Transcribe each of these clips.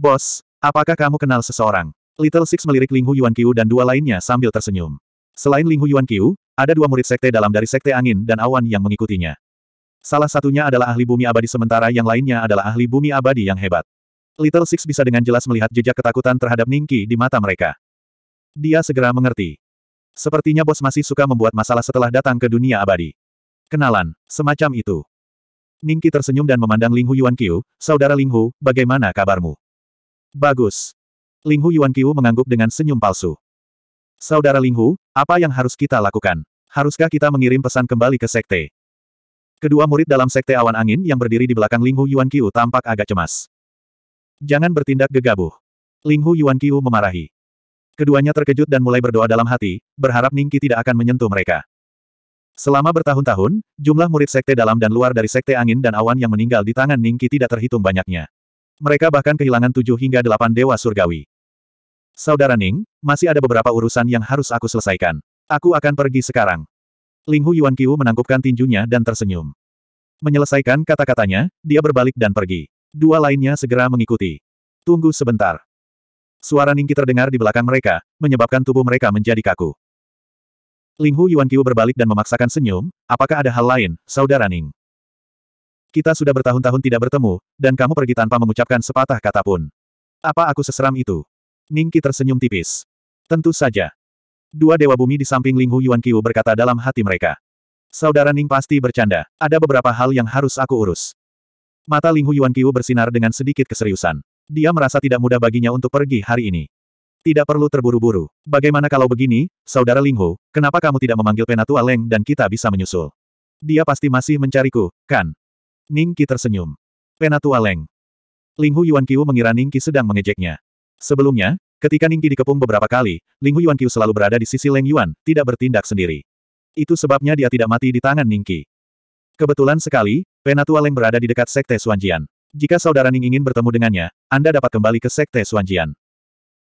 Bos, apakah kamu kenal seseorang? Little Six melirik Ling Hu Yuan Qiu dan dua lainnya sambil tersenyum. Selain Ling Hu Yuan Qiu, ada dua murid sekte dalam dari sekte angin dan awan yang mengikutinya. Salah satunya adalah ahli bumi abadi sementara yang lainnya adalah ahli bumi abadi yang hebat. Little Six bisa dengan jelas melihat jejak ketakutan terhadap Ning Qi di mata mereka. Dia segera mengerti. Sepertinya bos masih suka membuat masalah setelah datang ke dunia abadi. Kenalan, semacam itu. Ning Qi tersenyum dan memandang Ling Hu Yuan Qiu, Saudara Ling Hu, bagaimana kabarmu? Bagus. Linghu Hu Yuan Qiu mengangguk dengan senyum palsu. Saudara Linghu, apa yang harus kita lakukan? Haruskah kita mengirim pesan kembali ke sekte? Kedua murid dalam sekte awan angin yang berdiri di belakang Linghu Hu Yuan Qiu tampak agak cemas. Jangan bertindak gegabah. Linghu Hu Yuan Qiu memarahi. Keduanya terkejut dan mulai berdoa dalam hati, berharap Ningki tidak akan menyentuh mereka. Selama bertahun-tahun, jumlah murid sekte dalam dan luar dari sekte angin dan awan yang meninggal di tangan Ningki tidak terhitung banyaknya. Mereka bahkan kehilangan tujuh hingga delapan dewa surgawi. Saudara Ning, masih ada beberapa urusan yang harus aku selesaikan. Aku akan pergi sekarang. Ling Hu Yuan Qiu menangkupkan tinjunya dan tersenyum. Menyelesaikan kata-katanya, dia berbalik dan pergi. Dua lainnya segera mengikuti. Tunggu sebentar. Suara Ningki terdengar di belakang mereka, menyebabkan tubuh mereka menjadi kaku. Ling Hu Yuan Qiu berbalik dan memaksakan senyum, apakah ada hal lain, Saudara Ning? Kita sudah bertahun-tahun tidak bertemu, dan kamu pergi tanpa mengucapkan sepatah kata pun. Apa aku seseram itu? Ningki tersenyum tipis. Tentu saja. Dua dewa bumi di samping Ling Hu Yuan Qiu berkata dalam hati mereka. Saudara Ning pasti bercanda, ada beberapa hal yang harus aku urus. Mata Ling Hu Yuan Qiu bersinar dengan sedikit keseriusan. Dia merasa tidak mudah baginya untuk pergi hari ini. Tidak perlu terburu-buru. Bagaimana kalau begini, Saudara Ling Hu, kenapa kamu tidak memanggil Penatua Leng dan kita bisa menyusul? Dia pasti masih mencariku, kan? Ning Qi tersenyum. Penatua Leng. Ling Hu Yuan Qiu mengira Ning Qi sedang mengejeknya. Sebelumnya, ketika Ning Qi dikepung beberapa kali, Ling Hu Yuan Qiu selalu berada di sisi Leng Yuan, tidak bertindak sendiri. Itu sebabnya dia tidak mati di tangan Ning Qi. Kebetulan sekali, Penatua Leng berada di dekat Sekte Suanjian. Jika saudara Ning ingin bertemu dengannya, Anda dapat kembali ke Sekte Suanjian.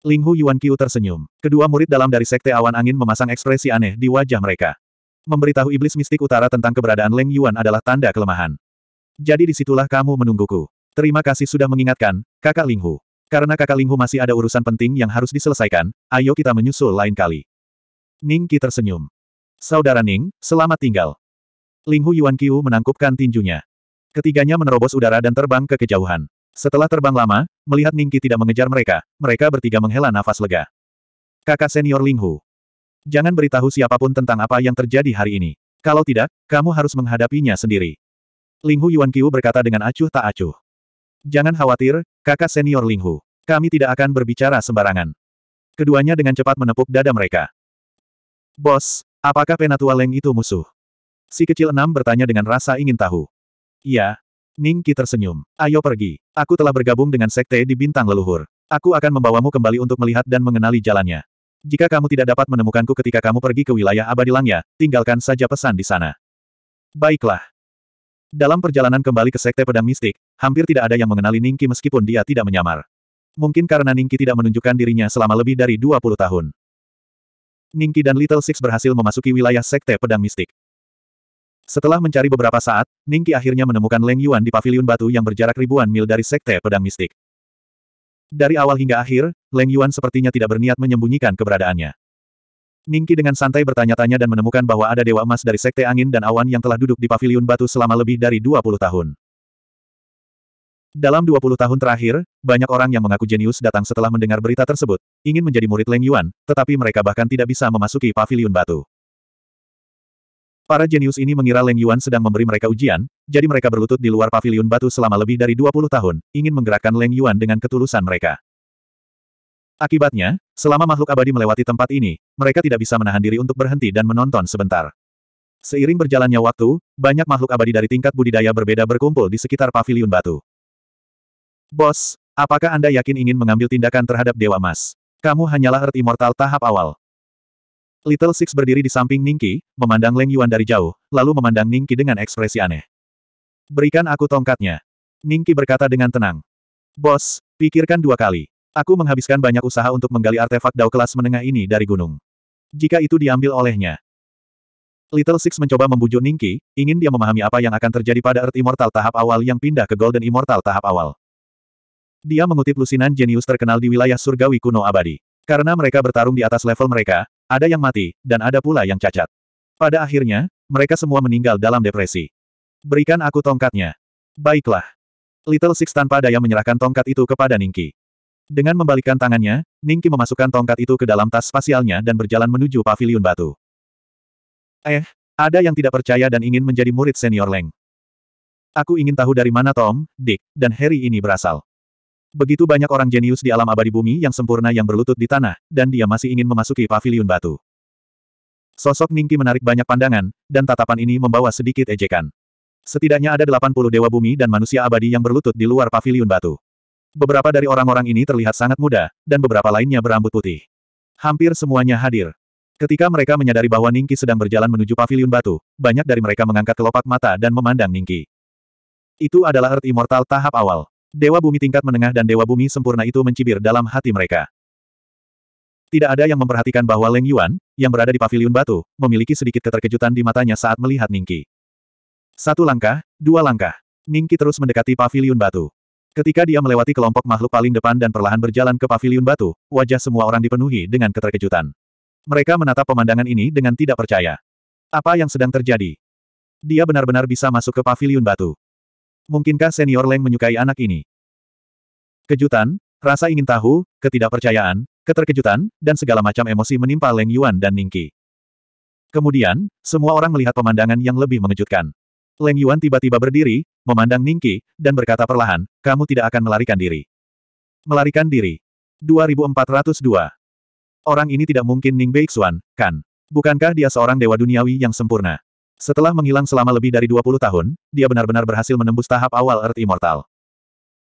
Ling Hu Yuan Qiu tersenyum. Kedua murid dalam dari Sekte Awan Angin memasang ekspresi aneh di wajah mereka. Memberitahu iblis mistik utara tentang keberadaan Leng Yuan adalah tanda kelemahan. Jadi disitulah kamu menungguku. Terima kasih sudah mengingatkan, kakak Linghu. Karena kakak Linghu masih ada urusan penting yang harus diselesaikan, ayo kita menyusul lain kali. Ning Qi tersenyum. Saudara Ning, selamat tinggal. Linghu Yuan Qiu menangkupkan tinjunya. Ketiganya menerobos udara dan terbang ke kejauhan. Setelah terbang lama, melihat Ning Qi tidak mengejar mereka, mereka bertiga menghela nafas lega. Kakak senior Linghu. Jangan beritahu siapapun tentang apa yang terjadi hari ini. Kalau tidak, kamu harus menghadapinya sendiri. Linghu Yuanqiu berkata dengan acuh tak acuh. Jangan khawatir, kakak senior Linghu. Kami tidak akan berbicara sembarangan. Keduanya dengan cepat menepuk dada mereka. Bos, apakah penatua Leng itu musuh? Si kecil enam bertanya dengan rasa ingin tahu. Iya. Ning Qi tersenyum. Ayo pergi. Aku telah bergabung dengan sekte di bintang leluhur. Aku akan membawamu kembali untuk melihat dan mengenali jalannya. Jika kamu tidak dapat menemukanku ketika kamu pergi ke wilayah abadi langya, tinggalkan saja pesan di sana. Baiklah. Dalam perjalanan kembali ke Sekte Pedang Mistik, hampir tidak ada yang mengenali Ningki meskipun dia tidak menyamar. Mungkin karena Ningki tidak menunjukkan dirinya selama lebih dari 20 tahun. Ningki dan Little Six berhasil memasuki wilayah Sekte Pedang Mistik. Setelah mencari beberapa saat, Ningki akhirnya menemukan Leng Yuan di paviliun batu yang berjarak ribuan mil dari Sekte Pedang Mistik. Dari awal hingga akhir, Leng Yuan sepertinya tidak berniat menyembunyikan keberadaannya. Ningki dengan santai bertanya-tanya dan menemukan bahwa ada dewa emas dari Sekte Angin dan Awan yang telah duduk di paviliun batu selama lebih dari 20 tahun. Dalam 20 tahun terakhir, banyak orang yang mengaku jenius datang setelah mendengar berita tersebut, ingin menjadi murid Leng Yuan, tetapi mereka bahkan tidak bisa memasuki paviliun batu. Para jenius ini mengira Leng Yuan sedang memberi mereka ujian, jadi mereka berlutut di luar paviliun batu selama lebih dari 20 tahun, ingin menggerakkan Leng Yuan dengan ketulusan mereka. Akibatnya, selama makhluk abadi melewati tempat ini, mereka tidak bisa menahan diri untuk berhenti dan menonton sebentar. Seiring berjalannya waktu, banyak makhluk abadi dari tingkat budidaya berbeda berkumpul di sekitar paviliun batu. Bos, apakah Anda yakin ingin mengambil tindakan terhadap Dewa Mas? Kamu hanyalah Earth Immortal tahap awal. Little Six berdiri di samping Ningki, memandang Leng Yuan dari jauh, lalu memandang Ningki dengan ekspresi aneh. Berikan aku tongkatnya. Ningki berkata dengan tenang. Bos, pikirkan dua kali. Aku menghabiskan banyak usaha untuk menggali artefak dao kelas menengah ini dari gunung. Jika itu diambil olehnya. Little Six mencoba membujuk Ningki, ingin dia memahami apa yang akan terjadi pada Earth Immortal tahap awal yang pindah ke Golden Immortal tahap awal. Dia mengutip lusinan jenius terkenal di wilayah surgawi kuno abadi. Karena mereka bertarung di atas level mereka, ada yang mati, dan ada pula yang cacat. Pada akhirnya, mereka semua meninggal dalam depresi. Berikan aku tongkatnya. Baiklah. Little Six tanpa daya menyerahkan tongkat itu kepada Ningki. Dengan membalikkan tangannya, Ningki memasukkan tongkat itu ke dalam tas spasialnya dan berjalan menuju paviliun batu. Eh, ada yang tidak percaya dan ingin menjadi murid senior Leng. Aku ingin tahu dari mana Tom, Dick, dan Harry ini berasal. Begitu banyak orang jenius di alam abadi bumi yang sempurna yang berlutut di tanah, dan dia masih ingin memasuki paviliun batu. Sosok Ningki menarik banyak pandangan, dan tatapan ini membawa sedikit ejekan. Setidaknya ada 80 dewa bumi dan manusia abadi yang berlutut di luar paviliun batu. Beberapa dari orang-orang ini terlihat sangat muda, dan beberapa lainnya berambut putih. Hampir semuanya hadir. Ketika mereka menyadari bahwa Ningki sedang berjalan menuju paviliun batu, banyak dari mereka mengangkat kelopak mata dan memandang Ningki. Itu adalah Earth Immortal tahap awal. Dewa bumi tingkat menengah dan dewa bumi sempurna itu mencibir dalam hati mereka. Tidak ada yang memperhatikan bahwa Leng Yuan, yang berada di paviliun batu, memiliki sedikit keterkejutan di matanya saat melihat Ningki. Satu langkah, dua langkah. Ningki terus mendekati paviliun batu. Ketika dia melewati kelompok makhluk paling depan dan perlahan berjalan ke pavilion batu, wajah semua orang dipenuhi dengan keterkejutan. Mereka menatap pemandangan ini dengan tidak percaya. Apa yang sedang terjadi? Dia benar-benar bisa masuk ke pavilion batu. Mungkinkah senior Leng menyukai anak ini? Kejutan, rasa ingin tahu, ketidakpercayaan, keterkejutan, dan segala macam emosi menimpa Leng Yuan dan Ningqi. Kemudian, semua orang melihat pemandangan yang lebih mengejutkan. Leng Yuan tiba-tiba berdiri, memandang Ningki, dan berkata perlahan, kamu tidak akan melarikan diri. Melarikan diri. 2402. Orang ini tidak mungkin Ning Beixuan, kan? Bukankah dia seorang dewa duniawi yang sempurna? Setelah menghilang selama lebih dari 20 tahun, dia benar-benar berhasil menembus tahap awal Earth Immortal.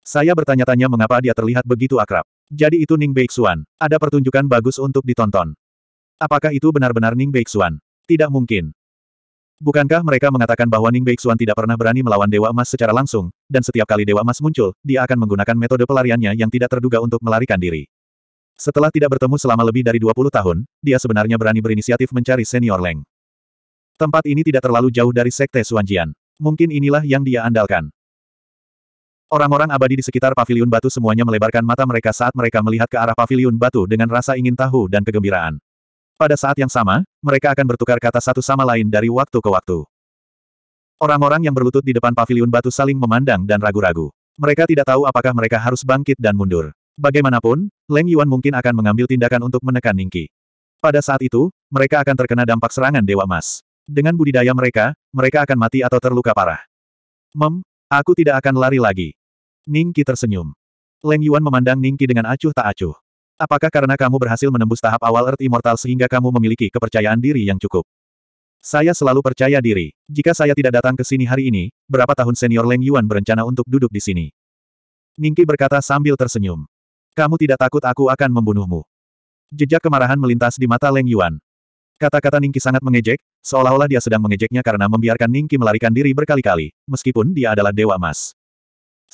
Saya bertanya-tanya mengapa dia terlihat begitu akrab. Jadi itu Ning Beixuan. Ada pertunjukan bagus untuk ditonton. Apakah itu benar-benar Ning Beixuan? Tidak mungkin. Bukankah mereka mengatakan bahwa Ning Beixuan tidak pernah berani melawan Dewa Emas secara langsung, dan setiap kali Dewa Emas muncul, dia akan menggunakan metode pelariannya yang tidak terduga untuk melarikan diri. Setelah tidak bertemu selama lebih dari 20 tahun, dia sebenarnya berani berinisiatif mencari senior Leng. Tempat ini tidak terlalu jauh dari Sekte Suanjian. Mungkin inilah yang dia andalkan. Orang-orang abadi di sekitar paviliun batu semuanya melebarkan mata mereka saat mereka melihat ke arah paviliun batu dengan rasa ingin tahu dan kegembiraan. Pada saat yang sama, mereka akan bertukar kata satu sama lain dari waktu ke waktu. Orang-orang yang berlutut di depan paviliun batu saling memandang dan ragu-ragu. Mereka tidak tahu apakah mereka harus bangkit dan mundur. Bagaimanapun, Leng Yuan mungkin akan mengambil tindakan untuk menekan Ningki. Pada saat itu, mereka akan terkena dampak serangan Dewa Emas. Dengan budidaya mereka, mereka akan mati atau terluka parah. Mem, aku tidak akan lari lagi. Ningki tersenyum. Leng Yuan memandang Ningki dengan acuh tak acuh. Apakah karena kamu berhasil menembus tahap awal Earth Immortal sehingga kamu memiliki kepercayaan diri yang cukup? Saya selalu percaya diri. Jika saya tidak datang ke sini hari ini, berapa tahun senior Leng Yuan berencana untuk duduk di sini? Ningki berkata sambil tersenyum. Kamu tidak takut aku akan membunuhmu. Jejak kemarahan melintas di mata Leng Yuan. Kata-kata Ningki sangat mengejek, seolah-olah dia sedang mengejeknya karena membiarkan Ningki melarikan diri berkali-kali, meskipun dia adalah Dewa emas.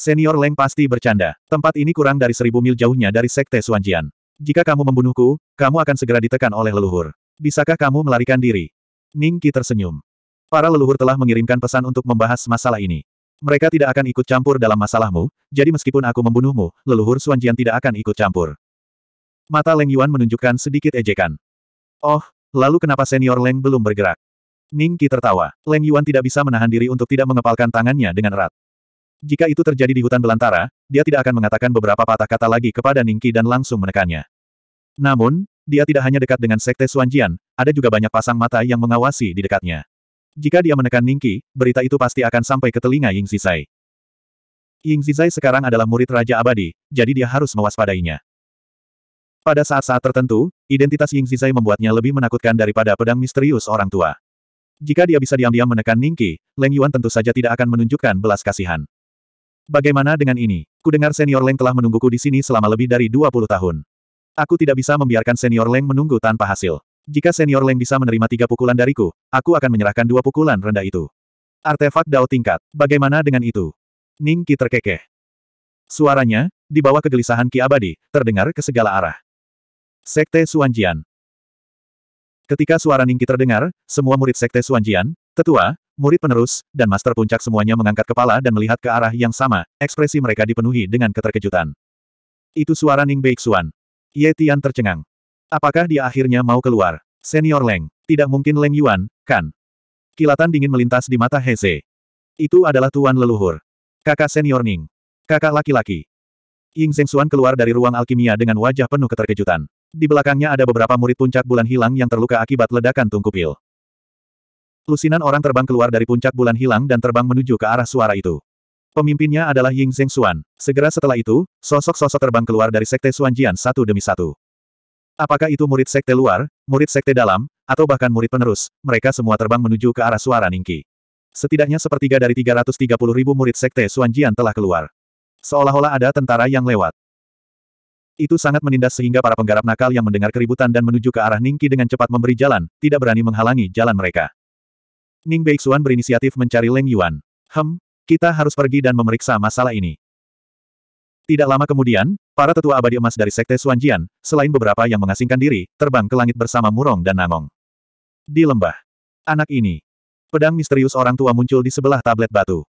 Senior Leng pasti bercanda. Tempat ini kurang dari seribu mil jauhnya dari Sekte Suanjian. Jika kamu membunuhku, kamu akan segera ditekan oleh leluhur. Bisakah kamu melarikan diri? Ning Qi tersenyum. Para leluhur telah mengirimkan pesan untuk membahas masalah ini. Mereka tidak akan ikut campur dalam masalahmu, jadi meskipun aku membunuhmu, leluhur Suanjian tidak akan ikut campur. Mata Leng Yuan menunjukkan sedikit ejekan. Oh, lalu kenapa senior Leng belum bergerak? Ning Qi tertawa. Leng Yuan tidak bisa menahan diri untuk tidak mengepalkan tangannya dengan erat. Jika itu terjadi di hutan belantara, dia tidak akan mengatakan beberapa patah kata lagi kepada Ningki dan langsung menekannya. Namun, dia tidak hanya dekat dengan Sekte Suanjian, ada juga banyak pasang mata yang mengawasi di dekatnya. Jika dia menekan Ningki, berita itu pasti akan sampai ke telinga Ying Zizai. Ying Zizai sekarang adalah murid Raja Abadi, jadi dia harus mewaspadainya. Pada saat-saat tertentu, identitas Ying Zizai membuatnya lebih menakutkan daripada pedang misterius orang tua. Jika dia bisa diam-diam menekan Ningki, Leng Yuan tentu saja tidak akan menunjukkan belas kasihan. Bagaimana dengan ini? Kudengar senior Leng telah menungguku di sini selama lebih dari 20 tahun. Aku tidak bisa membiarkan senior Leng menunggu tanpa hasil. Jika senior Leng bisa menerima tiga pukulan dariku, aku akan menyerahkan dua pukulan rendah itu. Artefak Dao tingkat, bagaimana dengan itu? Ning Qi terkekeh. Suaranya, di bawah kegelisahan Ki abadi, terdengar ke segala arah. Sekte Suanjian. Ketika suara Ning Qi terdengar, semua murid Sekte Suanjian, tetua, murid penerus, dan master puncak semuanya mengangkat kepala dan melihat ke arah yang sama, ekspresi mereka dipenuhi dengan keterkejutan. Itu suara Ning Beixuan. Ye Tian tercengang. Apakah dia akhirnya mau keluar? Senior Leng, tidak mungkin Leng Yuan, kan? Kilatan dingin melintas di mata Heze. Itu adalah tuan leluhur. Kakak senior Ning. Kakak laki-laki. Ying Zhengxuan keluar dari ruang alkimia dengan wajah penuh keterkejutan. Di belakangnya ada beberapa murid puncak bulan hilang yang terluka akibat ledakan tungku pil. Lusinan orang terbang keluar dari puncak bulan hilang dan terbang menuju ke arah suara itu. Pemimpinnya adalah Ying Zheng Xuan. Segera setelah itu, sosok-sosok terbang keluar dari sekte Xuanjian satu demi satu. Apakah itu murid sekte luar, murid sekte dalam, atau bahkan murid penerus, mereka semua terbang menuju ke arah suara Ningki. Setidaknya sepertiga dari 330 ribu murid sekte Xuanjian telah keluar. Seolah-olah ada tentara yang lewat. Itu sangat menindas sehingga para penggarap nakal yang mendengar keributan dan menuju ke arah Ningki dengan cepat memberi jalan, tidak berani menghalangi jalan mereka. Ning Beixuan berinisiatif mencari Leng Yuan. Hem, kita harus pergi dan memeriksa masalah ini. Tidak lama kemudian, para tetua abadi emas dari Sekte Suanjian, selain beberapa yang mengasingkan diri, terbang ke langit bersama Murong dan Nangong. Di lembah. Anak ini. Pedang misterius orang tua muncul di sebelah tablet batu.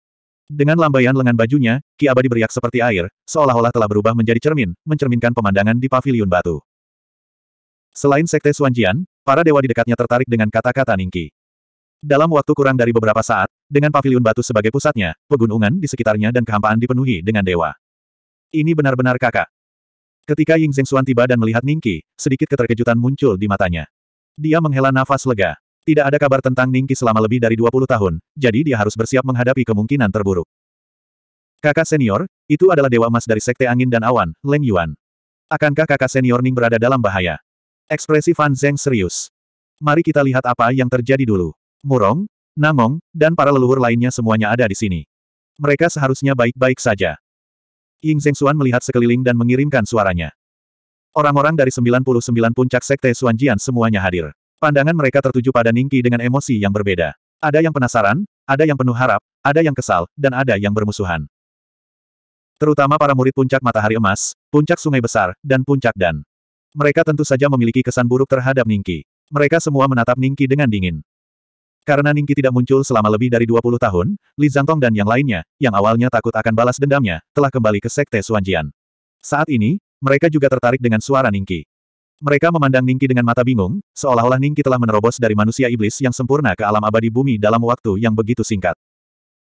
Dengan lambaian lengan bajunya, Ki Abadi beriak seperti air, seolah-olah telah berubah menjadi cermin, mencerminkan pemandangan di paviliun batu. Selain Sekte Suanjian, para dewa di dekatnya tertarik dengan kata-kata Ningki. Dalam waktu kurang dari beberapa saat, dengan pavilion batu sebagai pusatnya, pegunungan di sekitarnya dan kehampaan dipenuhi dengan dewa. Ini benar-benar kakak. Ketika Ying Zhengxuan tiba dan melihat Ningki, sedikit keterkejutan muncul di matanya. Dia menghela nafas lega. Tidak ada kabar tentang Ningki selama lebih dari 20 tahun, jadi dia harus bersiap menghadapi kemungkinan terburuk. Kakak senior, itu adalah dewa emas dari Sekte Angin dan Awan, Leng Yuan. Akankah kakak senior Ning berada dalam bahaya? Ekspresi Fan Zheng serius. Mari kita lihat apa yang terjadi dulu. Murong, Namong, dan para leluhur lainnya semuanya ada di sini. Mereka seharusnya baik-baik saja. Ying Zhengxuan melihat sekeliling dan mengirimkan suaranya. Orang-orang dari 99 puncak sekte Jian semuanya hadir. Pandangan mereka tertuju pada Ningki dengan emosi yang berbeda. Ada yang penasaran, ada yang penuh harap, ada yang kesal, dan ada yang bermusuhan. Terutama para murid puncak matahari emas, puncak sungai besar, dan puncak dan. Mereka tentu saja memiliki kesan buruk terhadap Ningki. Mereka semua menatap Ningki dengan dingin. Karena Ningki tidak muncul selama lebih dari 20 tahun, Li Zhangtong dan yang lainnya, yang awalnya takut akan balas dendamnya, telah kembali ke Sekte Suanjian. Saat ini, mereka juga tertarik dengan suara Ningki. Mereka memandang Ningki dengan mata bingung, seolah-olah Ningki telah menerobos dari manusia iblis yang sempurna ke alam abadi bumi dalam waktu yang begitu singkat.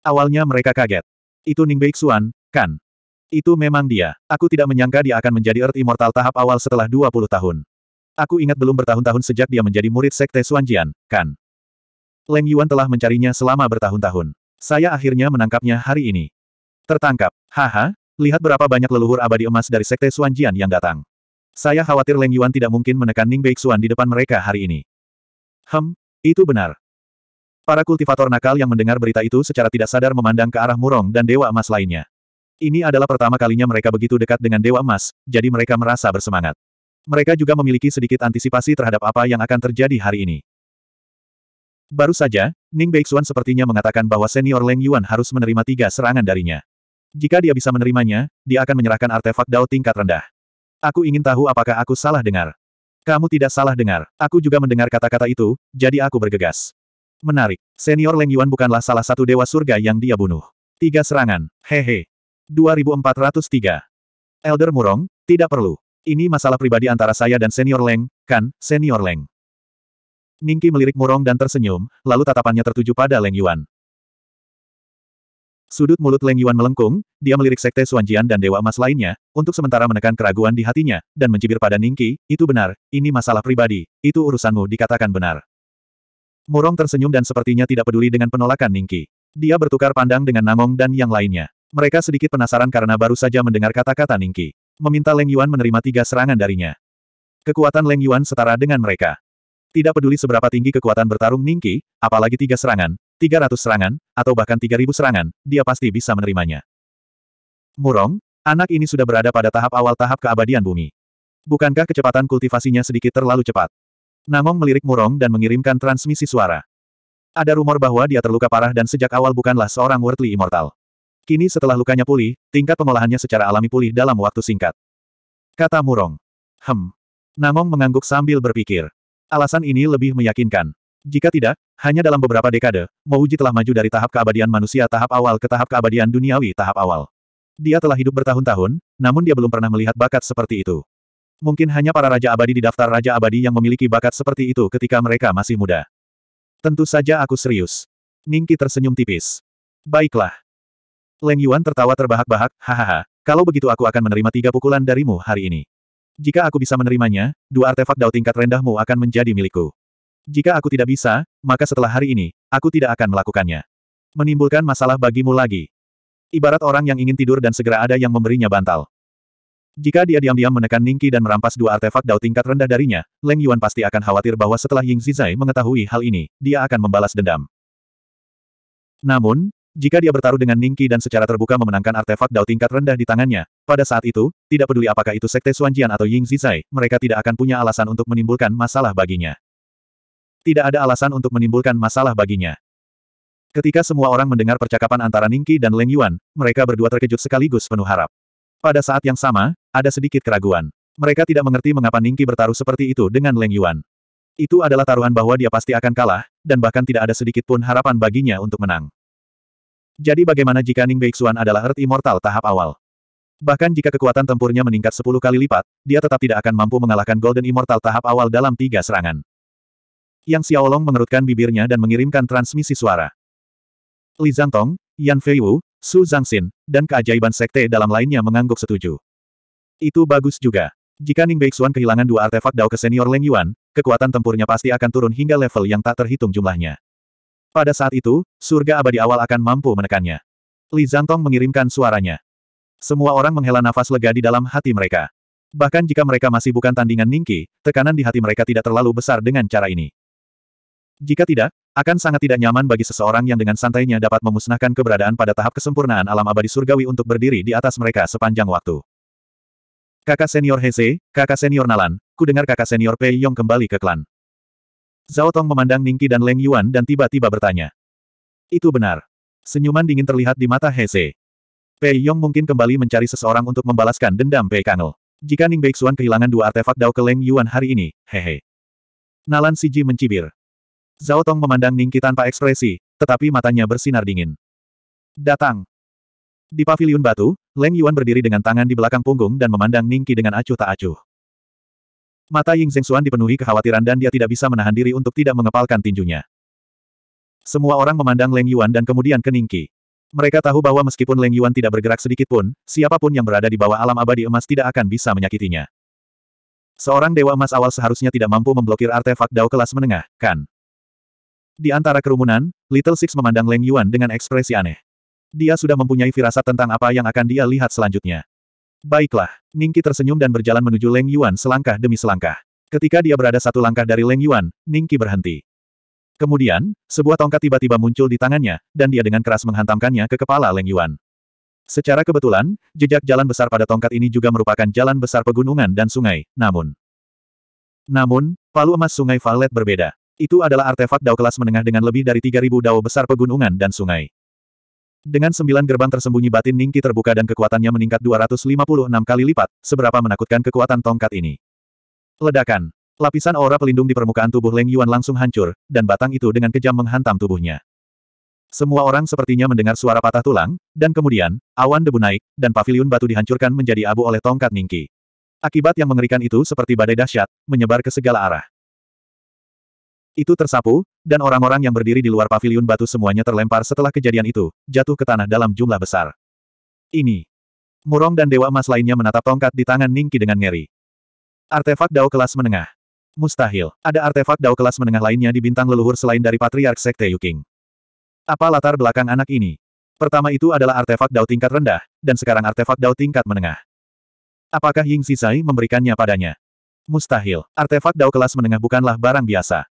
Awalnya mereka kaget. Itu Ning Beixuan, kan? Itu memang dia. Aku tidak menyangka dia akan menjadi Earth Immortal tahap awal setelah 20 tahun. Aku ingat belum bertahun-tahun sejak dia menjadi murid Sekte Suanjian, kan? Leng Yuan telah mencarinya selama bertahun-tahun. Saya akhirnya menangkapnya hari ini. Tertangkap. Haha, lihat berapa banyak leluhur abadi emas dari Sekte Suanjian yang datang. Saya khawatir Leng Yuan tidak mungkin menekan Ning Beixuan di depan mereka hari ini. Hem, itu benar. Para kultivator nakal yang mendengar berita itu secara tidak sadar memandang ke arah Murong dan Dewa Emas lainnya. Ini adalah pertama kalinya mereka begitu dekat dengan Dewa Emas, jadi mereka merasa bersemangat. Mereka juga memiliki sedikit antisipasi terhadap apa yang akan terjadi hari ini. Baru saja, Ning Beixuan sepertinya mengatakan bahwa senior Leng Yuan harus menerima tiga serangan darinya. Jika dia bisa menerimanya, dia akan menyerahkan artefak Dao tingkat rendah. Aku ingin tahu apakah aku salah dengar. Kamu tidak salah dengar. Aku juga mendengar kata-kata itu, jadi aku bergegas. Menarik. Senior Leng Yuan bukanlah salah satu dewa surga yang dia bunuh. Tiga serangan. Hehe. 2403. Elder Murong, tidak perlu. Ini masalah pribadi antara saya dan senior Leng, kan, senior Leng. Ningki melirik Murong dan tersenyum, lalu tatapannya tertuju pada Leng Yuan. Sudut mulut Leng Yuan melengkung, dia melirik Sekte Suanjian dan Dewa Emas lainnya, untuk sementara menekan keraguan di hatinya, dan mencibir pada Ningki, itu benar, ini masalah pribadi, itu urusanmu dikatakan benar. Murong tersenyum dan sepertinya tidak peduli dengan penolakan Ningki. Dia bertukar pandang dengan Namong dan yang lainnya. Mereka sedikit penasaran karena baru saja mendengar kata-kata Ningki. Meminta Leng Yuan menerima tiga serangan darinya. Kekuatan Leng Yuan setara dengan mereka. Tidak peduli seberapa tinggi kekuatan bertarung Ningki, apalagi tiga serangan, tiga ratus serangan, atau bahkan tiga ribu serangan, dia pasti bisa menerimanya. Murong, anak ini sudah berada pada tahap awal tahap keabadian bumi. Bukankah kecepatan kultivasinya sedikit terlalu cepat? Namong melirik Murong dan mengirimkan transmisi suara. Ada rumor bahwa dia terluka parah dan sejak awal bukanlah seorang Worldly Immortal. Kini setelah lukanya pulih, tingkat pengolahannya secara alami pulih dalam waktu singkat. Kata Murong. Hem. Namong mengangguk sambil berpikir. Alasan ini lebih meyakinkan. Jika tidak, hanya dalam beberapa dekade, Mouji telah maju dari tahap keabadian manusia tahap awal ke tahap keabadian duniawi tahap awal. Dia telah hidup bertahun-tahun, namun dia belum pernah melihat bakat seperti itu. Mungkin hanya para raja abadi di daftar raja abadi yang memiliki bakat seperti itu ketika mereka masih muda. Tentu saja aku serius. Ningki tersenyum tipis. Baiklah. Leng Yuan tertawa terbahak-bahak, hahaha, kalau begitu aku akan menerima tiga pukulan darimu hari ini. Jika aku bisa menerimanya, dua artefak dao tingkat rendahmu akan menjadi milikku. Jika aku tidak bisa, maka setelah hari ini, aku tidak akan melakukannya. Menimbulkan masalah bagimu lagi. Ibarat orang yang ingin tidur dan segera ada yang memberinya bantal. Jika dia diam-diam menekan Ningki dan merampas dua artefak dao tingkat rendah darinya, Leng Yuan pasti akan khawatir bahwa setelah Ying Zizai mengetahui hal ini, dia akan membalas dendam. Namun, jika dia bertaruh dengan Ningqi dan secara terbuka memenangkan artefak Dao tingkat rendah di tangannya, pada saat itu, tidak peduli apakah itu Sekte Suanjian atau Ying Zizai, mereka tidak akan punya alasan untuk menimbulkan masalah baginya. Tidak ada alasan untuk menimbulkan masalah baginya. Ketika semua orang mendengar percakapan antara Ningqi dan Leng Yuan, mereka berdua terkejut sekaligus penuh harap. Pada saat yang sama, ada sedikit keraguan. Mereka tidak mengerti mengapa Ningqi bertaruh seperti itu dengan Leng Yuan. Itu adalah taruhan bahwa dia pasti akan kalah, dan bahkan tidak ada sedikit pun harapan baginya untuk menang. Jadi bagaimana jika Ning Beixuan adalah Earth Immortal tahap awal? Bahkan jika kekuatan tempurnya meningkat 10 kali lipat, dia tetap tidak akan mampu mengalahkan Golden Immortal tahap awal dalam tiga serangan. Yang Xiaolong mengerutkan bibirnya dan mengirimkan transmisi suara. Li Zhangtong, Yan Feiwu, Su Zhangxin, dan keajaiban sekte dalam lainnya mengangguk setuju. Itu bagus juga. Jika Ning Beixuan kehilangan dua artefak Dao ke senior Leng Yuan, kekuatan tempurnya pasti akan turun hingga level yang tak terhitung jumlahnya. Pada saat itu, surga abadi awal akan mampu menekannya. Li Zantong mengirimkan suaranya. Semua orang menghela nafas lega di dalam hati mereka. Bahkan jika mereka masih bukan tandingan Ningki, tekanan di hati mereka tidak terlalu besar dengan cara ini. Jika tidak, akan sangat tidak nyaman bagi seseorang yang dengan santainya dapat memusnahkan keberadaan pada tahap kesempurnaan alam abadi surgawi untuk berdiri di atas mereka sepanjang waktu. Kakak senior Heze, kakak senior Nalan, ku dengar kakak senior Pei Yong kembali ke klan. Zhao Tong memandang Ningki dan Leng Yuan dan tiba-tiba bertanya. Itu benar. Senyuman dingin terlihat di mata Heze. Pei Yong mungkin kembali mencari seseorang untuk membalaskan dendam Pei Kangel. Jika Ning Beixuan kehilangan dua artefak Dao ke Leng Yuan hari ini, hehe. Nalan Siji mencibir. Zhao Tong memandang Ningki tanpa ekspresi, tetapi matanya bersinar dingin. Datang. Di paviliun batu, Leng Yuan berdiri dengan tangan di belakang punggung dan memandang Ningki dengan acuh tak acuh. Mata Ying Zhengxuan dipenuhi kekhawatiran dan dia tidak bisa menahan diri untuk tidak mengepalkan tinjunya. Semua orang memandang Leng Yuan dan kemudian ke Mereka tahu bahwa meskipun Leng Yuan tidak bergerak sedikit pun, siapapun yang berada di bawah alam abadi emas tidak akan bisa menyakitinya. Seorang dewa emas awal seharusnya tidak mampu memblokir artefak dao kelas menengah, kan? Di antara kerumunan, Little Six memandang Leng Yuan dengan ekspresi aneh. Dia sudah mempunyai firasat tentang apa yang akan dia lihat selanjutnya. Baiklah, Ningki tersenyum dan berjalan menuju Leng Yuan selangkah demi selangkah. Ketika dia berada satu langkah dari Leng Yuan, Ningki berhenti. Kemudian, sebuah tongkat tiba-tiba muncul di tangannya, dan dia dengan keras menghantamkannya ke kepala Leng Yuan. Secara kebetulan, jejak jalan besar pada tongkat ini juga merupakan jalan besar pegunungan dan sungai, namun... Namun, palu emas sungai Valet berbeda. Itu adalah artefak dao kelas menengah dengan lebih dari 3.000 dao besar pegunungan dan sungai. Dengan sembilan gerbang tersembunyi batin Ningki terbuka dan kekuatannya meningkat 256 kali lipat, seberapa menakutkan kekuatan tongkat ini. Ledakan. Lapisan aura pelindung di permukaan tubuh Leng Yuan langsung hancur, dan batang itu dengan kejam menghantam tubuhnya. Semua orang sepertinya mendengar suara patah tulang, dan kemudian, awan debu naik, dan pavilion batu dihancurkan menjadi abu oleh tongkat Ningki. Akibat yang mengerikan itu seperti badai dahsyat, menyebar ke segala arah. Itu tersapu, dan orang-orang yang berdiri di luar pavilion batu semuanya terlempar setelah kejadian itu, jatuh ke tanah dalam jumlah besar. Ini. Murong dan Dewa Emas lainnya menatap tongkat di tangan Ningki dengan ngeri. Artefak Dao kelas menengah. Mustahil, ada artefak Dao kelas menengah lainnya di bintang leluhur selain dari Patriark Sekte Yuking. Apa latar belakang anak ini? Pertama itu adalah artefak Dao tingkat rendah, dan sekarang artefak Dao tingkat menengah. Apakah Ying Sisai memberikannya padanya? Mustahil, artefak Dao kelas menengah bukanlah barang biasa.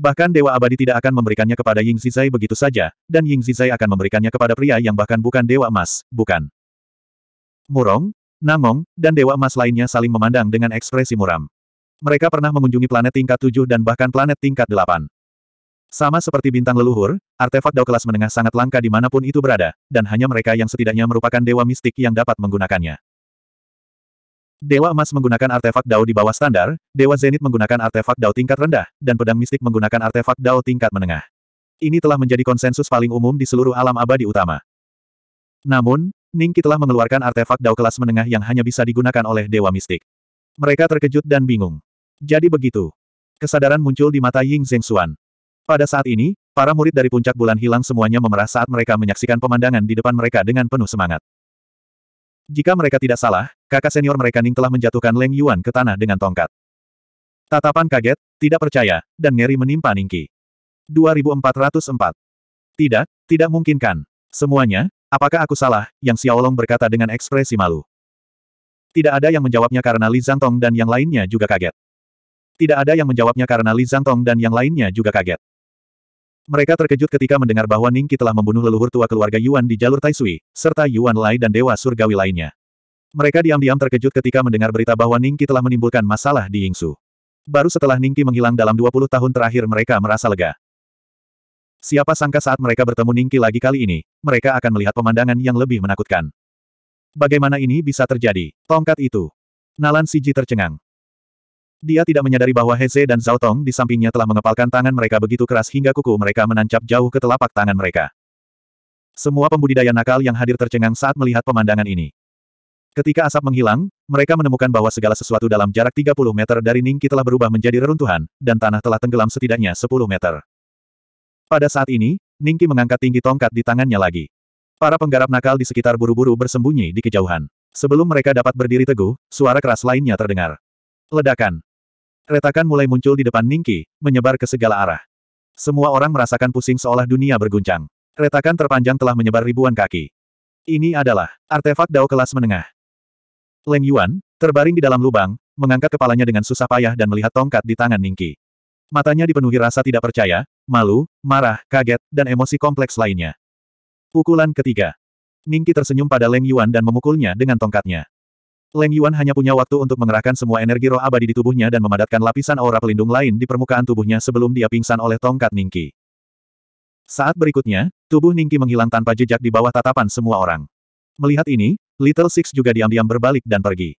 Bahkan Dewa Abadi tidak akan memberikannya kepada Ying Zizai begitu saja, dan Ying Zizai akan memberikannya kepada pria yang bahkan bukan Dewa Emas, bukan. Murong, Namong, dan Dewa Emas lainnya saling memandang dengan ekspresi muram. Mereka pernah mengunjungi planet tingkat 7 dan bahkan planet tingkat 8. Sama seperti bintang leluhur, artefak dao kelas menengah sangat langka di dimanapun itu berada, dan hanya mereka yang setidaknya merupakan dewa mistik yang dapat menggunakannya. Dewa Emas menggunakan artefak Dao di bawah standar, Dewa Zenit menggunakan artefak Dao tingkat rendah, dan Pedang Mistik menggunakan artefak Dao tingkat menengah. Ini telah menjadi konsensus paling umum di seluruh alam abadi utama. Namun, Ningki telah mengeluarkan artefak Dao kelas menengah yang hanya bisa digunakan oleh Dewa Mistik. Mereka terkejut dan bingung. Jadi begitu. Kesadaran muncul di mata Ying Zhengxuan. Pada saat ini, para murid dari puncak bulan hilang semuanya memerah saat mereka menyaksikan pemandangan di depan mereka dengan penuh semangat. Jika mereka tidak salah, kakak senior mereka Ning telah menjatuhkan Leng Yuan ke tanah dengan tongkat. Tatapan kaget, tidak percaya, dan ngeri menimpa Ningki. 2404. Tidak, tidak mungkinkan. Semuanya, apakah aku salah, yang Xiaolong berkata dengan ekspresi malu. Tidak ada yang menjawabnya karena Li Zhangtong dan yang lainnya juga kaget. Tidak ada yang menjawabnya karena Li Zhangtong dan yang lainnya juga kaget. Mereka terkejut ketika mendengar bahwa Ningki telah membunuh leluhur tua keluarga Yuan di jalur Taisui, serta Yuan Lai dan Dewa Surgawi lainnya. Mereka diam-diam terkejut ketika mendengar berita bahwa Ningki telah menimbulkan masalah di Yingsu. Baru setelah Ningki menghilang dalam 20 tahun terakhir mereka merasa lega. Siapa sangka saat mereka bertemu Ningki lagi kali ini, mereka akan melihat pemandangan yang lebih menakutkan. Bagaimana ini bisa terjadi? Tongkat itu. Nalan Siji tercengang. Dia tidak menyadari bahwa Heze dan Zhao Tong di sampingnya telah mengepalkan tangan mereka begitu keras hingga kuku mereka menancap jauh ke telapak tangan mereka. Semua pembudidaya nakal yang hadir tercengang saat melihat pemandangan ini. Ketika asap menghilang, mereka menemukan bahwa segala sesuatu dalam jarak 30 meter dari Ningki telah berubah menjadi reruntuhan, dan tanah telah tenggelam setidaknya 10 meter. Pada saat ini, Ningki mengangkat tinggi tongkat di tangannya lagi. Para penggarap nakal di sekitar buru-buru bersembunyi di kejauhan. Sebelum mereka dapat berdiri teguh, suara keras lainnya terdengar. Ledakan. Retakan mulai muncul di depan Ningki, menyebar ke segala arah. Semua orang merasakan pusing seolah dunia berguncang. Retakan terpanjang telah menyebar ribuan kaki. Ini adalah artefak Dao kelas menengah. Leng Yuan, terbaring di dalam lubang, mengangkat kepalanya dengan susah payah dan melihat tongkat di tangan Ningki. Matanya dipenuhi rasa tidak percaya, malu, marah, kaget, dan emosi kompleks lainnya. Pukulan ketiga. Ningki tersenyum pada Leng Yuan dan memukulnya dengan tongkatnya. Leng Yuan hanya punya waktu untuk mengerahkan semua energi roh abadi di tubuhnya dan memadatkan lapisan aura pelindung lain di permukaan tubuhnya sebelum dia pingsan oleh tongkat Ningki. Saat berikutnya, tubuh Ningki menghilang tanpa jejak di bawah tatapan semua orang. Melihat ini, Little Six juga diam-diam berbalik dan pergi.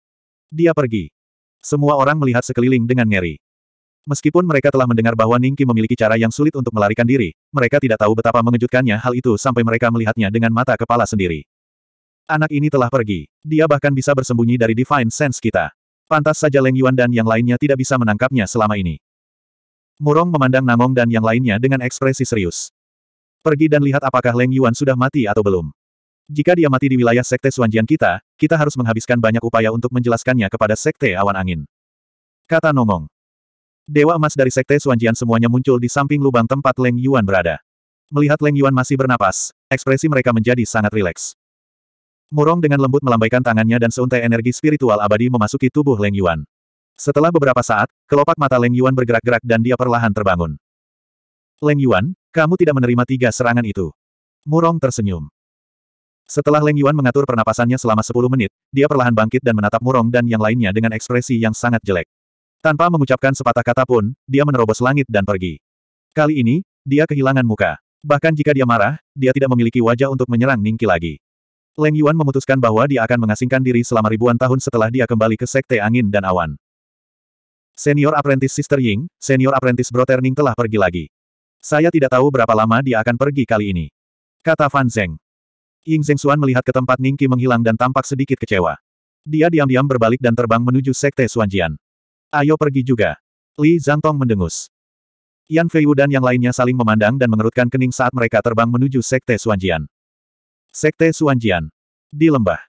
Dia pergi. Semua orang melihat sekeliling dengan ngeri. Meskipun mereka telah mendengar bahwa Ningki memiliki cara yang sulit untuk melarikan diri, mereka tidak tahu betapa mengejutkannya hal itu sampai mereka melihatnya dengan mata kepala sendiri. Anak ini telah pergi. Dia bahkan bisa bersembunyi dari Divine Sense kita. Pantas saja Leng Yuan dan yang lainnya tidak bisa menangkapnya selama ini. Murong memandang Namong dan yang lainnya dengan ekspresi serius. Pergi dan lihat apakah Leng Yuan sudah mati atau belum. Jika dia mati di wilayah Sekte Suanjian kita, kita harus menghabiskan banyak upaya untuk menjelaskannya kepada Sekte Awan Angin. Kata Nongong. Dewa emas dari Sekte Suanjian semuanya muncul di samping lubang tempat Leng Yuan berada. Melihat Leng Yuan masih bernapas, ekspresi mereka menjadi sangat rileks. Murong dengan lembut melambaikan tangannya dan seuntai energi spiritual abadi memasuki tubuh Leng Yuan. Setelah beberapa saat, kelopak mata Leng Yuan bergerak-gerak dan dia perlahan terbangun. Leng Yuan, kamu tidak menerima tiga serangan itu. Murong tersenyum. Setelah Leng Yuan mengatur pernapasannya selama 10 menit, dia perlahan bangkit dan menatap Murong dan yang lainnya dengan ekspresi yang sangat jelek. Tanpa mengucapkan sepatah kata pun, dia menerobos langit dan pergi. Kali ini, dia kehilangan muka. Bahkan jika dia marah, dia tidak memiliki wajah untuk menyerang Ningki lagi. Leng Yuan memutuskan bahwa dia akan mengasingkan diri selama ribuan tahun setelah dia kembali ke Sekte Angin dan Awan. Senior Apprentice Sister Ying, Senior Apprentice Brother Ning telah pergi lagi. Saya tidak tahu berapa lama dia akan pergi kali ini. Kata Fan Zeng. Ying Zhengxuan melihat ke tempat Ningqi menghilang dan tampak sedikit kecewa. Dia diam-diam berbalik dan terbang menuju Sekte Suanjian. Ayo pergi juga. Li Zhangtong mendengus. Yan Wu dan yang lainnya saling memandang dan mengerutkan kening saat mereka terbang menuju Sekte Suanjian. Sekte Suanjian. Di lembah.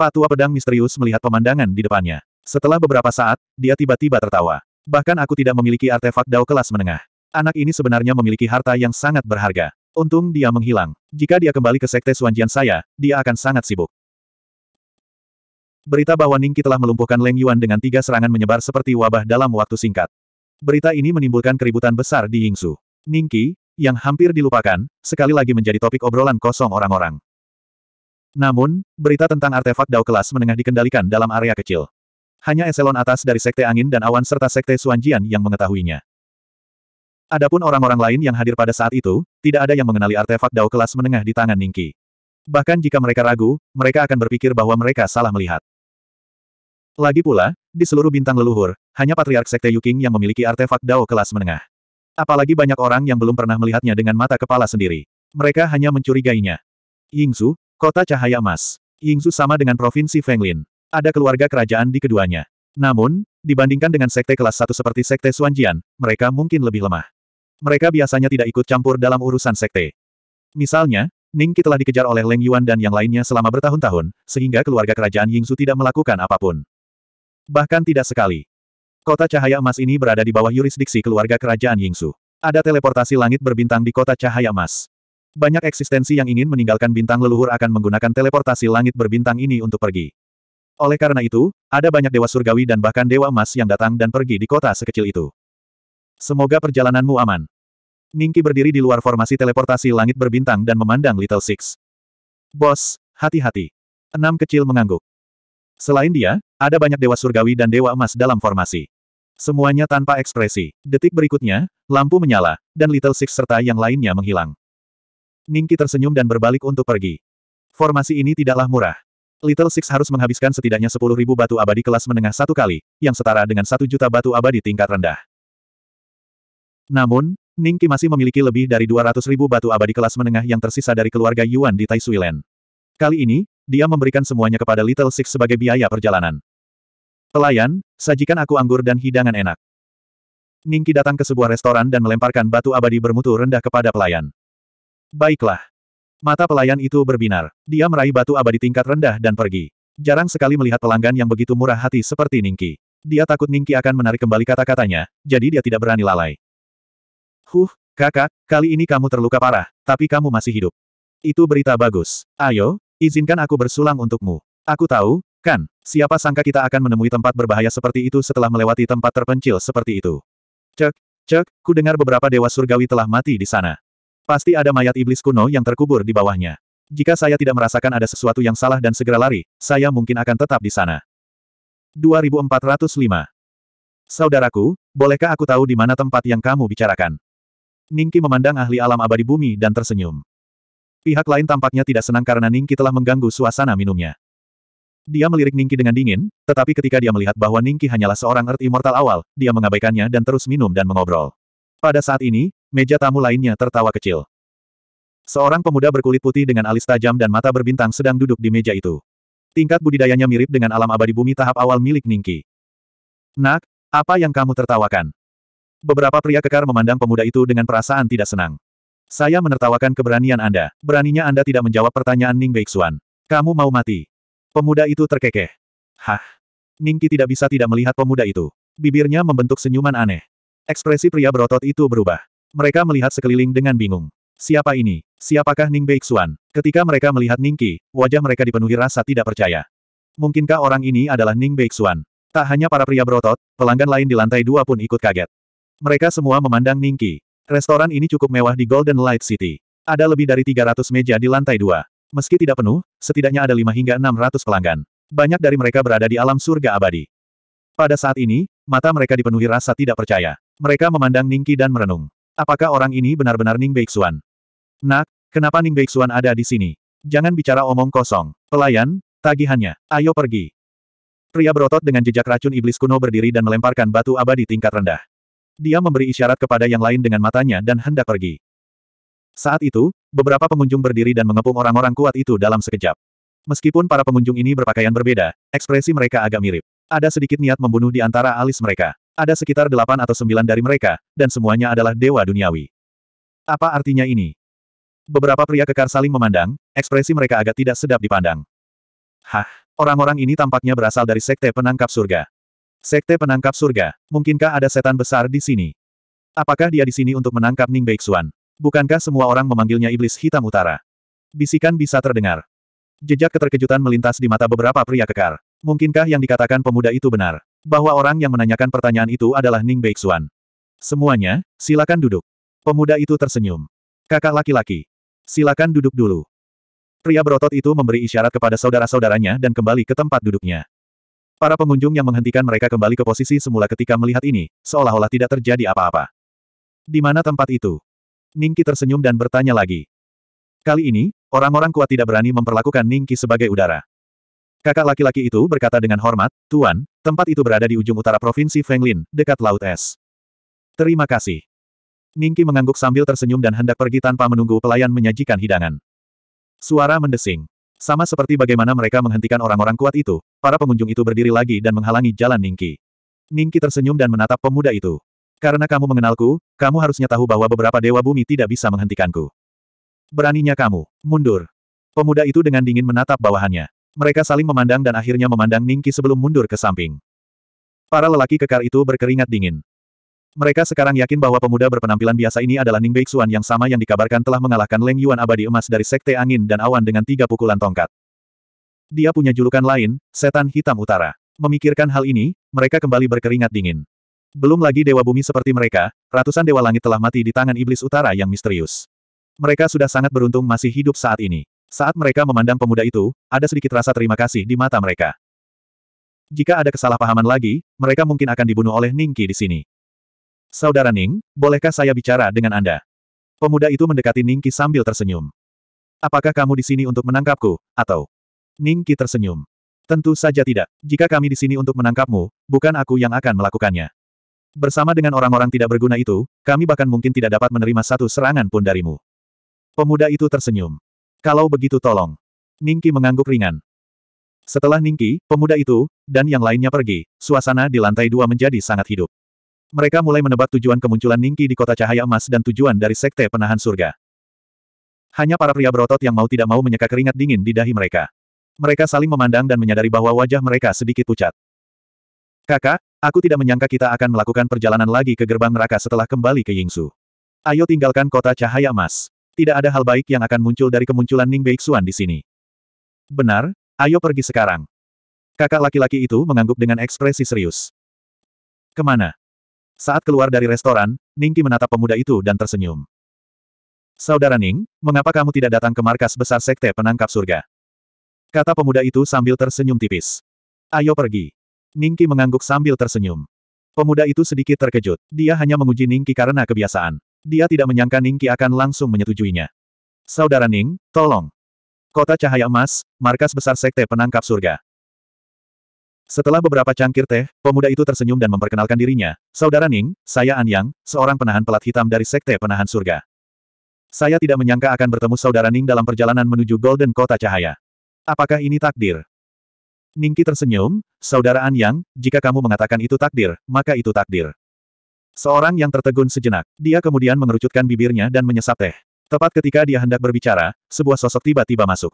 Patua pedang misterius melihat pemandangan di depannya. Setelah beberapa saat, dia tiba-tiba tertawa. Bahkan aku tidak memiliki artefak dao kelas menengah. Anak ini sebenarnya memiliki harta yang sangat berharga. Untung dia menghilang. Jika dia kembali ke sekte Suanjian saya, dia akan sangat sibuk. Berita bahwa Ningki telah melumpuhkan Leng Yuan dengan tiga serangan menyebar seperti wabah dalam waktu singkat. Berita ini menimbulkan keributan besar di Yingsu. Ningki, yang hampir dilupakan, sekali lagi menjadi topik obrolan kosong orang-orang. Namun, berita tentang artefak Dao kelas menengah dikendalikan dalam area kecil. Hanya eselon atas dari Sekte Angin dan Awan serta Sekte Suanjian yang mengetahuinya. Adapun orang-orang lain yang hadir pada saat itu, tidak ada yang mengenali artefak dao kelas menengah di tangan Ningki. Bahkan jika mereka ragu, mereka akan berpikir bahwa mereka salah melihat. Lagi pula, di seluruh bintang leluhur, hanya Patriark Sekte Yuking yang memiliki artefak dao kelas menengah. Apalagi banyak orang yang belum pernah melihatnya dengan mata kepala sendiri. Mereka hanya mencurigainya. Yingzu, kota cahaya emas. Yingzu sama dengan provinsi Fenglin. Ada keluarga kerajaan di keduanya. Namun, dibandingkan dengan sekte kelas Satu seperti sekte Suanjian, mereka mungkin lebih lemah. Mereka biasanya tidak ikut campur dalam urusan sekte. Misalnya, Ningki telah dikejar oleh Leng Yuan dan yang lainnya selama bertahun-tahun, sehingga keluarga kerajaan Yingsu tidak melakukan apapun. Bahkan tidak sekali. Kota cahaya emas ini berada di bawah yurisdiksi keluarga kerajaan Yingsu. Ada teleportasi langit berbintang di kota cahaya emas. Banyak eksistensi yang ingin meninggalkan bintang leluhur akan menggunakan teleportasi langit berbintang ini untuk pergi. Oleh karena itu, ada banyak dewa surgawi dan bahkan dewa emas yang datang dan pergi di kota sekecil itu. Semoga perjalananmu aman. Ningki berdiri di luar formasi teleportasi langit berbintang dan memandang Little Six. Bos, hati-hati. Enam kecil mengangguk. Selain dia, ada banyak dewa surgawi dan dewa emas dalam formasi. Semuanya tanpa ekspresi. Detik berikutnya, lampu menyala, dan Little Six serta yang lainnya menghilang. Ningki tersenyum dan berbalik untuk pergi. Formasi ini tidaklah murah. Little Six harus menghabiskan setidaknya 10.000 batu abadi kelas menengah satu kali, yang setara dengan satu juta batu abadi tingkat rendah. Namun, Ningki masih memiliki lebih dari 200 ribu batu abadi kelas menengah yang tersisa dari keluarga Yuan di Taisuiland. Kali ini, dia memberikan semuanya kepada Little Six sebagai biaya perjalanan. Pelayan, sajikan aku anggur dan hidangan enak. Ningki datang ke sebuah restoran dan melemparkan batu abadi bermutu rendah kepada pelayan. Baiklah. Mata pelayan itu berbinar. Dia meraih batu abadi tingkat rendah dan pergi. Jarang sekali melihat pelanggan yang begitu murah hati seperti Ningki. Dia takut Ningki akan menarik kembali kata-katanya, jadi dia tidak berani lalai. Huh, kakak, kali ini kamu terluka parah, tapi kamu masih hidup. Itu berita bagus. Ayo, izinkan aku bersulang untukmu. Aku tahu, kan, siapa sangka kita akan menemui tempat berbahaya seperti itu setelah melewati tempat terpencil seperti itu. Cek, cek, ku dengar beberapa dewa surgawi telah mati di sana. Pasti ada mayat iblis kuno yang terkubur di bawahnya. Jika saya tidak merasakan ada sesuatu yang salah dan segera lari, saya mungkin akan tetap di sana. 2405 Saudaraku, bolehkah aku tahu di mana tempat yang kamu bicarakan? Ningki memandang ahli alam abadi bumi dan tersenyum. Pihak lain tampaknya tidak senang karena Ningki telah mengganggu suasana minumnya. Dia melirik Ningki dengan dingin, tetapi ketika dia melihat bahwa Ningki hanyalah seorang Earth Immortal awal, dia mengabaikannya dan terus minum dan mengobrol. Pada saat ini, meja tamu lainnya tertawa kecil. Seorang pemuda berkulit putih dengan alis tajam dan mata berbintang sedang duduk di meja itu. Tingkat budidayanya mirip dengan alam abadi bumi tahap awal milik Ningki. Nak, apa yang kamu tertawakan? Beberapa pria kekar memandang pemuda itu dengan perasaan tidak senang. Saya menertawakan keberanian Anda. Beraninya Anda tidak menjawab pertanyaan Ning Beixuan. Kamu mau mati. Pemuda itu terkekeh. Hah. Ningki tidak bisa tidak melihat pemuda itu. Bibirnya membentuk senyuman aneh. Ekspresi pria berotot itu berubah. Mereka melihat sekeliling dengan bingung. Siapa ini? Siapakah Ning Beixuan? Ketika mereka melihat Ningki, wajah mereka dipenuhi rasa tidak percaya. Mungkinkah orang ini adalah Ning Beixuan? Tak hanya para pria berotot, pelanggan lain di lantai dua pun ikut kaget. Mereka semua memandang Ningki. Restoran ini cukup mewah di Golden Light City. Ada lebih dari 300 meja di lantai dua. Meski tidak penuh, setidaknya ada 5 hingga 600 pelanggan. Banyak dari mereka berada di alam surga abadi. Pada saat ini, mata mereka dipenuhi rasa tidak percaya. Mereka memandang Ningki dan merenung. Apakah orang ini benar-benar Ning Beixuan? Nak, kenapa Ning Beixuan ada di sini? Jangan bicara omong kosong. Pelayan, tagihannya. Ayo pergi. Pria berotot dengan jejak racun iblis kuno berdiri dan melemparkan batu abadi tingkat rendah. Dia memberi isyarat kepada yang lain dengan matanya dan hendak pergi. Saat itu, beberapa pengunjung berdiri dan mengepung orang-orang kuat itu dalam sekejap. Meskipun para pengunjung ini berpakaian berbeda, ekspresi mereka agak mirip. Ada sedikit niat membunuh di antara alis mereka. Ada sekitar delapan atau sembilan dari mereka, dan semuanya adalah dewa duniawi. Apa artinya ini? Beberapa pria kekar saling memandang, ekspresi mereka agak tidak sedap dipandang. Hah, orang-orang ini tampaknya berasal dari sekte penangkap surga. Sekte penangkap surga, mungkinkah ada setan besar di sini? Apakah dia di sini untuk menangkap Ning Beixuan? Bukankah semua orang memanggilnya iblis hitam utara? Bisikan bisa terdengar. Jejak keterkejutan melintas di mata beberapa pria kekar. Mungkinkah yang dikatakan pemuda itu benar? Bahwa orang yang menanyakan pertanyaan itu adalah Ning Beixuan. Semuanya, silakan duduk. Pemuda itu tersenyum. Kakak laki-laki. Silakan duduk dulu. Pria berotot itu memberi isyarat kepada saudara-saudaranya dan kembali ke tempat duduknya. Para pengunjung yang menghentikan mereka kembali ke posisi semula ketika melihat ini, seolah-olah tidak terjadi apa-apa. Di mana tempat itu? Ningki tersenyum dan bertanya lagi. Kali ini, orang-orang kuat tidak berani memperlakukan Ningki sebagai udara. Kakak laki-laki itu berkata dengan hormat, Tuan, tempat itu berada di ujung utara Provinsi Fenglin, dekat Laut Es. Terima kasih. Ningki mengangguk sambil tersenyum dan hendak pergi tanpa menunggu pelayan menyajikan hidangan. Suara mendesing. Sama seperti bagaimana mereka menghentikan orang-orang kuat itu, para pengunjung itu berdiri lagi dan menghalangi jalan Ningki. Ningki tersenyum dan menatap pemuda itu. Karena kamu mengenalku, kamu harusnya tahu bahwa beberapa dewa bumi tidak bisa menghentikanku. Beraninya kamu, mundur. Pemuda itu dengan dingin menatap bawahannya. Mereka saling memandang dan akhirnya memandang Ningki sebelum mundur ke samping. Para lelaki kekar itu berkeringat dingin. Mereka sekarang yakin bahwa pemuda berpenampilan biasa ini adalah Ning Beixuan yang sama yang dikabarkan telah mengalahkan Leng Yuan abadi emas dari Sekte Angin dan Awan dengan tiga pukulan tongkat. Dia punya julukan lain, Setan Hitam Utara. Memikirkan hal ini, mereka kembali berkeringat dingin. Belum lagi dewa bumi seperti mereka, ratusan dewa langit telah mati di tangan iblis utara yang misterius. Mereka sudah sangat beruntung masih hidup saat ini. Saat mereka memandang pemuda itu, ada sedikit rasa terima kasih di mata mereka. Jika ada kesalahpahaman lagi, mereka mungkin akan dibunuh oleh Ningki di sini. Saudara Ning, bolehkah saya bicara dengan Anda? Pemuda itu mendekati Ning Qi sambil tersenyum. Apakah kamu di sini untuk menangkapku, atau? Ning Qi tersenyum. Tentu saja tidak. Jika kami di sini untuk menangkapmu, bukan aku yang akan melakukannya. Bersama dengan orang-orang tidak berguna itu, kami bahkan mungkin tidak dapat menerima satu serangan pun darimu. Pemuda itu tersenyum. Kalau begitu tolong. Ning Qi mengangguk ringan. Setelah Ning Qi, pemuda itu, dan yang lainnya pergi, suasana di lantai dua menjadi sangat hidup. Mereka mulai menebak tujuan kemunculan Ningki di kota cahaya emas dan tujuan dari sekte penahan surga. Hanya para pria berotot yang mau tidak mau menyeka keringat dingin di dahi mereka. Mereka saling memandang dan menyadari bahwa wajah mereka sedikit pucat. Kakak, aku tidak menyangka kita akan melakukan perjalanan lagi ke gerbang neraka setelah kembali ke Yingsu. Ayo tinggalkan kota cahaya emas. Tidak ada hal baik yang akan muncul dari kemunculan Ning Beixuan di sini. Benar, ayo pergi sekarang. Kakak laki-laki itu mengangguk dengan ekspresi serius. Kemana? Saat keluar dari restoran, Ningki menatap pemuda itu dan tersenyum. Saudara Ning, mengapa kamu tidak datang ke markas besar Sekte Penangkap Surga? Kata pemuda itu sambil tersenyum tipis. Ayo pergi. Ningki mengangguk sambil tersenyum. Pemuda itu sedikit terkejut. Dia hanya menguji Ningki karena kebiasaan. Dia tidak menyangka Ningki akan langsung menyetujuinya. Saudara Ning, tolong. Kota Cahaya Emas, markas besar Sekte Penangkap Surga. Setelah beberapa cangkir teh, pemuda itu tersenyum dan memperkenalkan dirinya. Saudara Ning, saya An Yang, seorang penahan pelat hitam dari Sekte Penahan Surga. Saya tidak menyangka akan bertemu saudara Ning dalam perjalanan menuju Golden Kota Cahaya. Apakah ini takdir? Ningki tersenyum, Saudara An Yang, jika kamu mengatakan itu takdir, maka itu takdir. Seorang yang tertegun sejenak, dia kemudian mengerucutkan bibirnya dan menyesap teh. Tepat ketika dia hendak berbicara, sebuah sosok tiba-tiba masuk.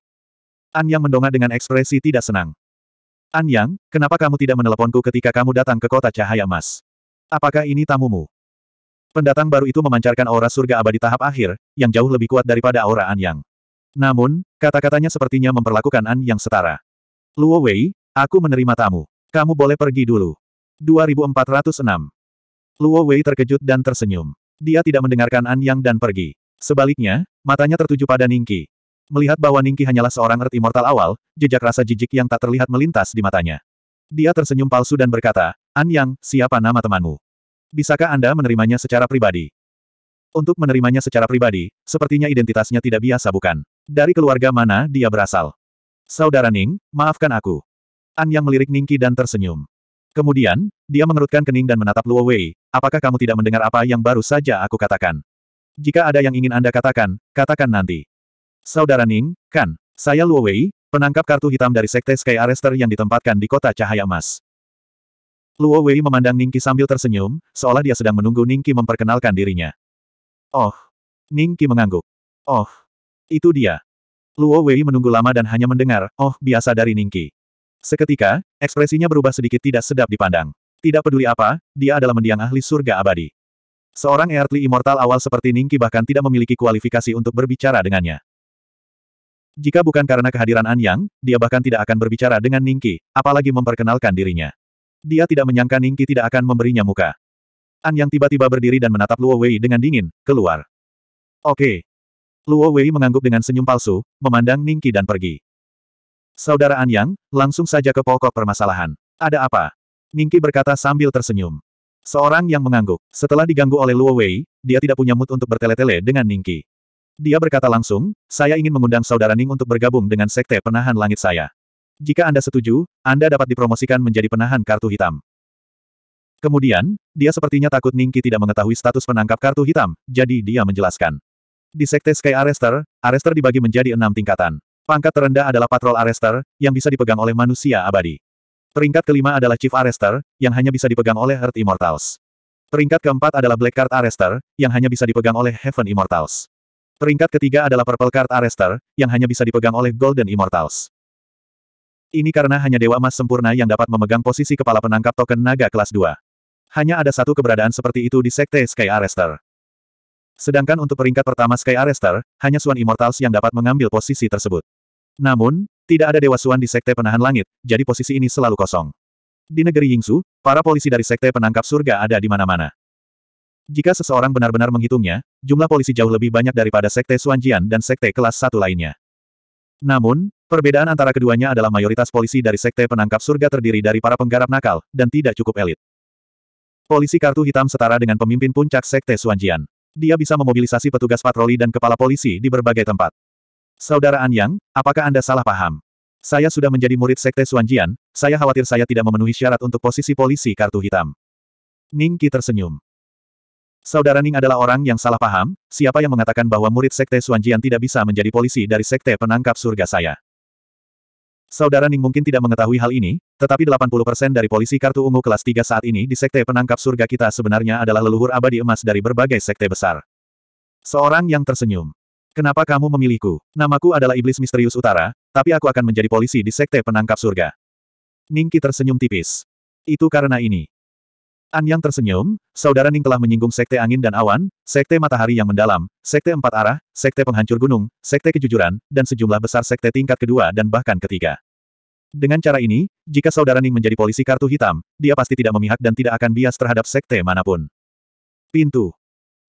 An Yang mendongak dengan ekspresi tidak senang. An Yang, kenapa kamu tidak meneleponku ketika kamu datang ke kota cahaya emas? Apakah ini tamumu? Pendatang baru itu memancarkan aura surga abadi tahap akhir, yang jauh lebih kuat daripada aura An Yang. Namun, kata-katanya sepertinya memperlakukan An yang setara. Luo Wei, aku menerima tamu. Kamu boleh pergi dulu. 2406. Luo Wei terkejut dan tersenyum. Dia tidak mendengarkan An Yang dan pergi. Sebaliknya, matanya tertuju pada Ningki. Melihat bahwa Ningki hanyalah seorang Earth Immortal awal, jejak rasa jijik yang tak terlihat melintas di matanya. Dia tersenyum palsu dan berkata, An Yang, siapa nama temanmu? Bisakah Anda menerimanya secara pribadi? Untuk menerimanya secara pribadi, sepertinya identitasnya tidak biasa bukan? Dari keluarga mana dia berasal? Saudara Ning, maafkan aku. An Yang melirik Ningki dan tersenyum. Kemudian, dia mengerutkan kening dan menatap Luo Wei, apakah kamu tidak mendengar apa yang baru saja aku katakan? Jika ada yang ingin Anda katakan, katakan nanti. Saudara Ning, kan, saya Luo Wei, penangkap kartu hitam dari Sekte Sky Arrester yang ditempatkan di kota Cahaya Emas. Luo Wei memandang Ningki sambil tersenyum, seolah dia sedang menunggu Ningki memperkenalkan dirinya. Oh. Ningki mengangguk. Oh. Itu dia. Luo Wei menunggu lama dan hanya mendengar, oh, biasa dari Ningki. Seketika, ekspresinya berubah sedikit tidak sedap dipandang. Tidak peduli apa, dia adalah mendiang ahli surga abadi. Seorang Earthly Immortal awal seperti Ningki bahkan tidak memiliki kualifikasi untuk berbicara dengannya. Jika bukan karena kehadiran An Yang, dia bahkan tidak akan berbicara dengan Ningki, apalagi memperkenalkan dirinya. Dia tidak menyangka Ningki tidak akan memberinya muka. An Yang tiba-tiba berdiri dan menatap Luo Wei dengan dingin, keluar. Oke. Luo Wei mengangguk dengan senyum palsu, memandang Ningki dan pergi. Saudara An Yang, langsung saja ke pokok permasalahan. Ada apa? Ningki berkata sambil tersenyum. Seorang yang mengangguk. Setelah diganggu oleh Luo Wei, dia tidak punya mood untuk bertele-tele dengan Ningki. Dia berkata langsung, saya ingin mengundang saudara Ning untuk bergabung dengan sekte penahan langit saya. Jika Anda setuju, Anda dapat dipromosikan menjadi penahan kartu hitam. Kemudian, dia sepertinya takut Ningki tidak mengetahui status penangkap kartu hitam, jadi dia menjelaskan. Di Sekte Sky Arrester, Arrester dibagi menjadi enam tingkatan. Pangkat terendah adalah Patrol Arrester, yang bisa dipegang oleh manusia abadi. Peringkat kelima adalah Chief Arrester, yang hanya bisa dipegang oleh Earth Immortals. Peringkat keempat adalah Black Card Arrester, yang hanya bisa dipegang oleh Heaven Immortals. Peringkat ketiga adalah Purple Card Arrester, yang hanya bisa dipegang oleh Golden Immortals. Ini karena hanya Dewa Emas Sempurna yang dapat memegang posisi kepala penangkap token naga kelas 2. Hanya ada satu keberadaan seperti itu di Sekte Sky Arrester. Sedangkan untuk peringkat pertama Sky Arrester, hanya Swan Immortals yang dapat mengambil posisi tersebut. Namun, tidak ada Dewa Swan di Sekte Penahan Langit, jadi posisi ini selalu kosong. Di negeri Yingsu, para polisi dari Sekte Penangkap Surga ada di mana-mana. Jika seseorang benar-benar menghitungnya, jumlah polisi jauh lebih banyak daripada Sekte Suanjian dan Sekte kelas satu lainnya. Namun, perbedaan antara keduanya adalah mayoritas polisi dari Sekte Penangkap Surga terdiri dari para penggarap nakal, dan tidak cukup elit. Polisi kartu hitam setara dengan pemimpin puncak Sekte Suanjian. Dia bisa memobilisasi petugas patroli dan kepala polisi di berbagai tempat. Saudara Anyang, apakah Anda salah paham? Saya sudah menjadi murid Sekte Suanjian, saya khawatir saya tidak memenuhi syarat untuk posisi polisi kartu hitam. Ningki tersenyum. Saudara Ning adalah orang yang salah paham, siapa yang mengatakan bahwa murid Sekte Suanjian tidak bisa menjadi polisi dari Sekte Penangkap Surga saya. Saudara Ning mungkin tidak mengetahui hal ini, tetapi 80% dari polisi kartu ungu kelas 3 saat ini di Sekte Penangkap Surga kita sebenarnya adalah leluhur abadi emas dari berbagai sekte besar. Seorang yang tersenyum. Kenapa kamu memilihku? Namaku adalah Iblis Misterius Utara, tapi aku akan menjadi polisi di Sekte Penangkap Surga. Ningki tersenyum tipis. Itu karena ini. An Yang tersenyum, Saudara Ning telah menyinggung Sekte Angin dan Awan, Sekte Matahari yang Mendalam, Sekte Empat Arah, Sekte Penghancur Gunung, Sekte Kejujuran, dan sejumlah besar Sekte tingkat kedua dan bahkan ketiga. Dengan cara ini, jika Saudara Ning menjadi polisi kartu hitam, dia pasti tidak memihak dan tidak akan bias terhadap Sekte manapun. Pintu.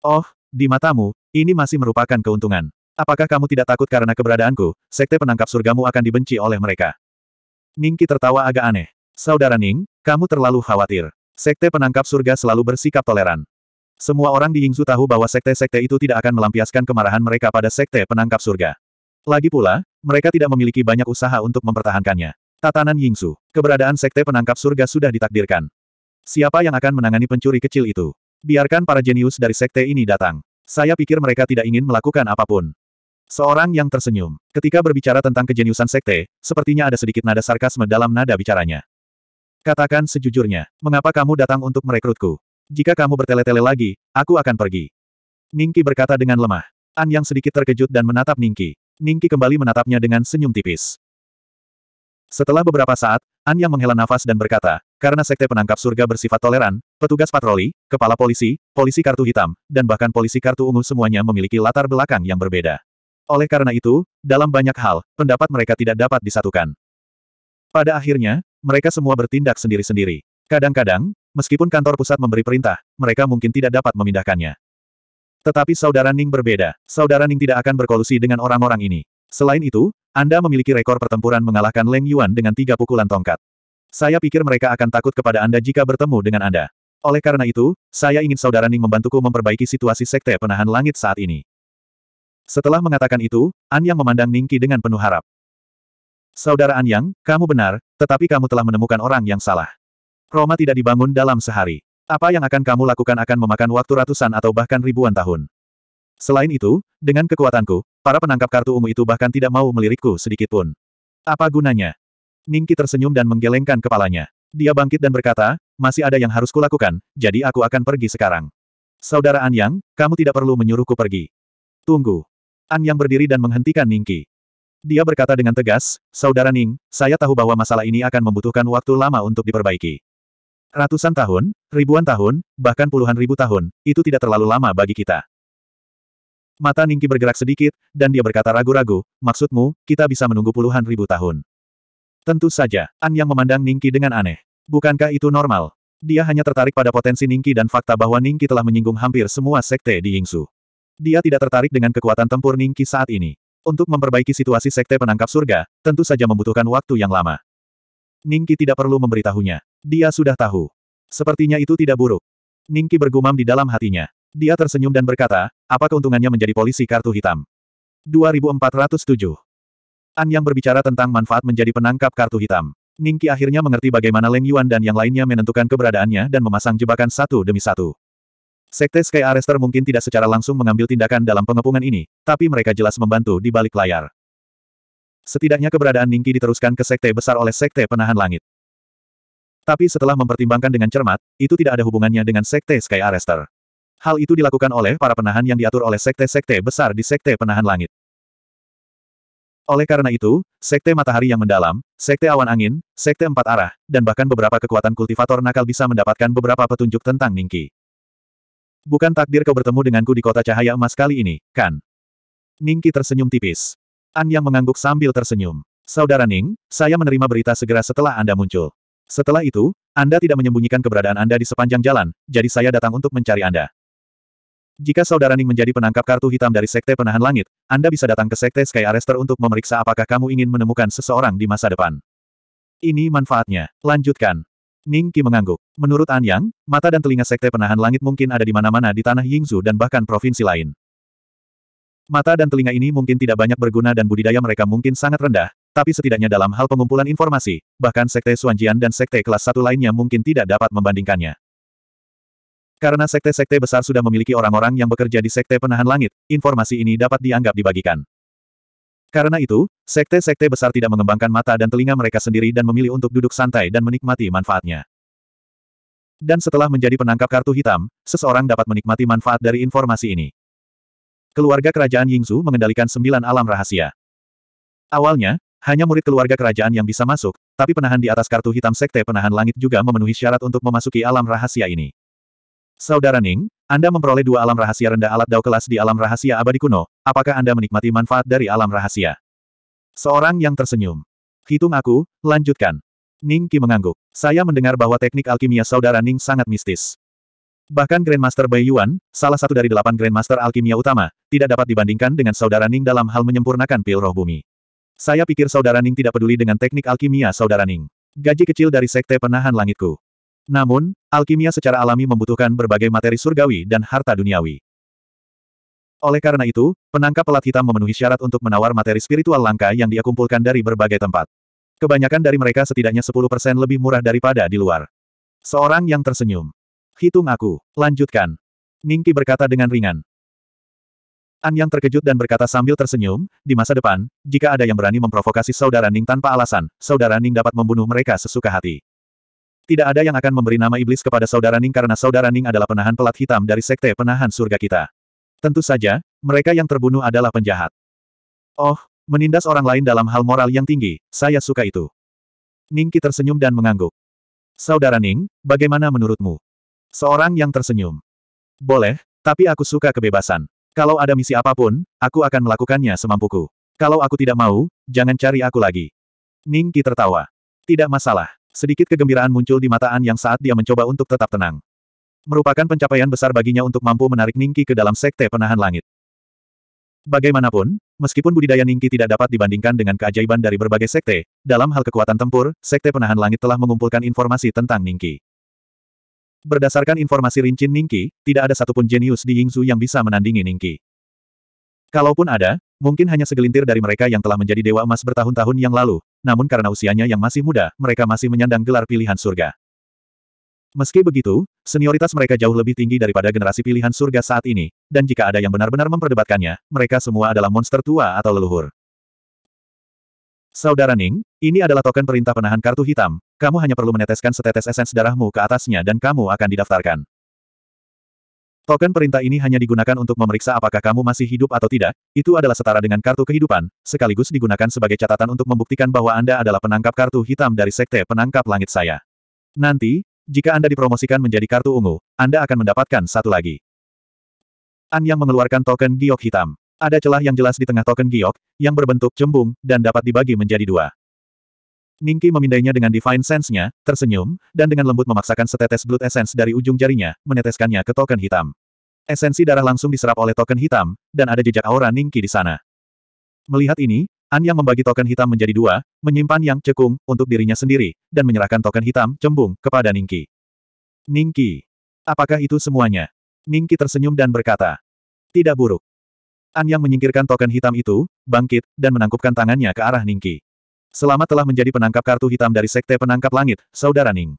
Oh, di matamu, ini masih merupakan keuntungan. Apakah kamu tidak takut karena keberadaanku, Sekte Penangkap Surgamu akan dibenci oleh mereka? Ningki tertawa agak aneh. Saudara Ning, kamu terlalu khawatir. Sekte penangkap surga selalu bersikap toleran. Semua orang di Yingzu tahu bahwa sekte-sekte itu tidak akan melampiaskan kemarahan mereka pada sekte penangkap surga. Lagi pula, mereka tidak memiliki banyak usaha untuk mempertahankannya. Tatanan Yingzu, keberadaan sekte penangkap surga sudah ditakdirkan. Siapa yang akan menangani pencuri kecil itu? Biarkan para jenius dari sekte ini datang. Saya pikir mereka tidak ingin melakukan apapun. Seorang yang tersenyum. Ketika berbicara tentang kejeniusan sekte, sepertinya ada sedikit nada sarkasme dalam nada bicaranya. Katakan sejujurnya, mengapa kamu datang untuk merekrutku? Jika kamu bertele-tele lagi, aku akan pergi. Ningki berkata dengan lemah. An yang sedikit terkejut dan menatap Ningki. Ningki kembali menatapnya dengan senyum tipis. Setelah beberapa saat, An yang menghela nafas dan berkata, karena sekte penangkap surga bersifat toleran, petugas patroli, kepala polisi, polisi kartu hitam, dan bahkan polisi kartu ungu semuanya memiliki latar belakang yang berbeda. Oleh karena itu, dalam banyak hal, pendapat mereka tidak dapat disatukan. Pada akhirnya, mereka semua bertindak sendiri-sendiri. Kadang-kadang, meskipun kantor pusat memberi perintah, mereka mungkin tidak dapat memindahkannya. Tetapi saudara Ning berbeda. Saudara Ning tidak akan berkolusi dengan orang-orang ini. Selain itu, Anda memiliki rekor pertempuran mengalahkan Leng Yuan dengan tiga pukulan tongkat. Saya pikir mereka akan takut kepada Anda jika bertemu dengan Anda. Oleh karena itu, saya ingin saudara Ning membantuku memperbaiki situasi sekte penahan langit saat ini. Setelah mengatakan itu, An Yang memandang Ningki dengan penuh harap. Saudara Anyang, kamu benar, tetapi kamu telah menemukan orang yang salah. Roma tidak dibangun dalam sehari. Apa yang akan kamu lakukan akan memakan waktu ratusan atau bahkan ribuan tahun. Selain itu, dengan kekuatanku, para penangkap kartu ungu itu bahkan tidak mau melirikku sedikitpun. Apa gunanya? Ningki tersenyum dan menggelengkan kepalanya. Dia bangkit dan berkata, masih ada yang harus kulakukan, jadi aku akan pergi sekarang. Saudara Anyang, kamu tidak perlu menyuruhku pergi. Tunggu. Anyang berdiri dan menghentikan Ningki. Dia berkata dengan tegas, Saudara Ning, saya tahu bahwa masalah ini akan membutuhkan waktu lama untuk diperbaiki. Ratusan tahun, ribuan tahun, bahkan puluhan ribu tahun, itu tidak terlalu lama bagi kita. Mata Ningki bergerak sedikit, dan dia berkata ragu-ragu, maksudmu, kita bisa menunggu puluhan ribu tahun. Tentu saja, An yang memandang Ningki dengan aneh. Bukankah itu normal? Dia hanya tertarik pada potensi Ningki dan fakta bahwa Ningki telah menyinggung hampir semua sekte di Yingsu. Dia tidak tertarik dengan kekuatan tempur Ningki saat ini. Untuk memperbaiki situasi sekte penangkap surga, tentu saja membutuhkan waktu yang lama. Ningki tidak perlu memberitahunya. Dia sudah tahu. Sepertinya itu tidak buruk. Ningki bergumam di dalam hatinya. Dia tersenyum dan berkata, apa keuntungannya menjadi polisi kartu hitam? 2407. An yang berbicara tentang manfaat menjadi penangkap kartu hitam. Ningki akhirnya mengerti bagaimana Leng Yuan dan yang lainnya menentukan keberadaannya dan memasang jebakan satu demi satu. Sekte Sky Arrester mungkin tidak secara langsung mengambil tindakan dalam pengepungan ini, tapi mereka jelas membantu di balik layar. Setidaknya keberadaan Ningki diteruskan ke Sekte Besar oleh Sekte Penahan Langit. Tapi setelah mempertimbangkan dengan cermat, itu tidak ada hubungannya dengan Sekte Sky Arrester. Hal itu dilakukan oleh para penahan yang diatur oleh Sekte-Sekte Besar di Sekte Penahan Langit. Oleh karena itu, Sekte Matahari yang Mendalam, Sekte Awan Angin, Sekte Empat Arah, dan bahkan beberapa kekuatan kultivator nakal bisa mendapatkan beberapa petunjuk tentang Ningki. Bukan takdir kau bertemu denganku di kota cahaya emas kali ini, kan? Ningki tersenyum tipis. An Yang mengangguk sambil tersenyum. Saudara Ning, saya menerima berita segera setelah Anda muncul. Setelah itu, Anda tidak menyembunyikan keberadaan Anda di sepanjang jalan, jadi saya datang untuk mencari Anda. Jika Saudara Ning menjadi penangkap kartu hitam dari Sekte Penahan Langit, Anda bisa datang ke Sekte Sky Arrester untuk memeriksa apakah kamu ingin menemukan seseorang di masa depan. Ini manfaatnya. Lanjutkan. Ning Qi mengangguk. Menurut An Yang, mata dan telinga sekte penahan langit mungkin ada di mana-mana di tanah Yingzu dan bahkan provinsi lain. Mata dan telinga ini mungkin tidak banyak berguna dan budidaya mereka mungkin sangat rendah, tapi setidaknya dalam hal pengumpulan informasi, bahkan sekte Suanjian dan sekte kelas satu lainnya mungkin tidak dapat membandingkannya. Karena sekte-sekte besar sudah memiliki orang-orang yang bekerja di sekte penahan langit, informasi ini dapat dianggap dibagikan. Karena itu, sekte-sekte besar tidak mengembangkan mata dan telinga mereka sendiri dan memilih untuk duduk santai dan menikmati manfaatnya. Dan setelah menjadi penangkap kartu hitam, seseorang dapat menikmati manfaat dari informasi ini. Keluarga kerajaan Yingzu mengendalikan sembilan alam rahasia. Awalnya, hanya murid keluarga kerajaan yang bisa masuk, tapi penahan di atas kartu hitam sekte penahan langit juga memenuhi syarat untuk memasuki alam rahasia ini. Saudara Ning, anda memperoleh dua alam rahasia rendah alat Dao kelas di alam rahasia abadi kuno, apakah Anda menikmati manfaat dari alam rahasia? Seorang yang tersenyum. Hitung aku, lanjutkan. Ning Qi mengangguk. Saya mendengar bahwa teknik alkimia saudara Ning sangat mistis. Bahkan Grandmaster Bai Yuan, salah satu dari delapan Grandmaster Alkimia utama, tidak dapat dibandingkan dengan Saudara Ning dalam hal menyempurnakan pil roh bumi. Saya pikir Saudara Ning tidak peduli dengan teknik alkimia Saudara Ning. Gaji kecil dari Sekte Penahan Langitku. Namun, alkimia secara alami membutuhkan berbagai materi surgawi dan harta duniawi. Oleh karena itu, penangkap pelat hitam memenuhi syarat untuk menawar materi spiritual langka yang dia kumpulkan dari berbagai tempat. Kebanyakan dari mereka setidaknya 10% lebih murah daripada di luar. Seorang yang tersenyum. Hitung aku. Lanjutkan. Ningki berkata dengan ringan. An yang terkejut dan berkata sambil tersenyum, di masa depan, jika ada yang berani memprovokasi saudara Ning tanpa alasan, saudara Ning dapat membunuh mereka sesuka hati. Tidak ada yang akan memberi nama iblis kepada Saudara Ning karena Saudara Ning adalah penahan pelat hitam dari Sekte Penahan Surga kita. Tentu saja, mereka yang terbunuh adalah penjahat. Oh, menindas orang lain dalam hal moral yang tinggi, saya suka itu. Ningki tersenyum dan mengangguk. Saudara Ning, bagaimana menurutmu? Seorang yang tersenyum. Boleh, tapi aku suka kebebasan. Kalau ada misi apapun, aku akan melakukannya semampuku. Kalau aku tidak mau, jangan cari aku lagi. Ningki tertawa. Tidak masalah. Sedikit kegembiraan muncul di mata An yang saat dia mencoba untuk tetap tenang. Merupakan pencapaian besar baginya untuk mampu menarik Ningki ke dalam sekte penahan langit. Bagaimanapun, meskipun budidaya Ningki tidak dapat dibandingkan dengan keajaiban dari berbagai sekte, dalam hal kekuatan tempur, sekte penahan langit telah mengumpulkan informasi tentang Ningki. Berdasarkan informasi rincin Ningki, tidak ada satupun jenius di Yingzu yang bisa menandingi Ningki. Kalaupun ada, mungkin hanya segelintir dari mereka yang telah menjadi dewa emas bertahun-tahun yang lalu, namun karena usianya yang masih muda, mereka masih menyandang gelar pilihan surga. Meski begitu, senioritas mereka jauh lebih tinggi daripada generasi pilihan surga saat ini, dan jika ada yang benar-benar memperdebatkannya, mereka semua adalah monster tua atau leluhur. Saudara Ning, ini adalah token perintah penahan kartu hitam, kamu hanya perlu meneteskan setetes esens darahmu ke atasnya dan kamu akan didaftarkan. Token perintah ini hanya digunakan untuk memeriksa apakah kamu masih hidup atau tidak, itu adalah setara dengan kartu kehidupan, sekaligus digunakan sebagai catatan untuk membuktikan bahwa Anda adalah penangkap kartu hitam dari Sekte Penangkap Langit saya. Nanti, jika Anda dipromosikan menjadi kartu ungu, Anda akan mendapatkan satu lagi. An yang mengeluarkan token giok hitam. Ada celah yang jelas di tengah token giok, yang berbentuk cembung, dan dapat dibagi menjadi dua. Ningki memindainya dengan Divine Sense-nya, tersenyum, dan dengan lembut memaksakan setetes Blood Essence dari ujung jarinya, meneteskannya ke token hitam. Esensi darah langsung diserap oleh token hitam, dan ada jejak aura Ningki di sana. Melihat ini, An yang membagi token hitam menjadi dua, menyimpan yang cekung untuk dirinya sendiri, dan menyerahkan token hitam cembung kepada Ningki. Ningki, apakah itu semuanya? Ningki tersenyum dan berkata, tidak buruk. An yang menyingkirkan token hitam itu, bangkit, dan menangkupkan tangannya ke arah Ningki. Selamat telah menjadi penangkap kartu hitam dari Sekte Penangkap Langit, Saudara Ning.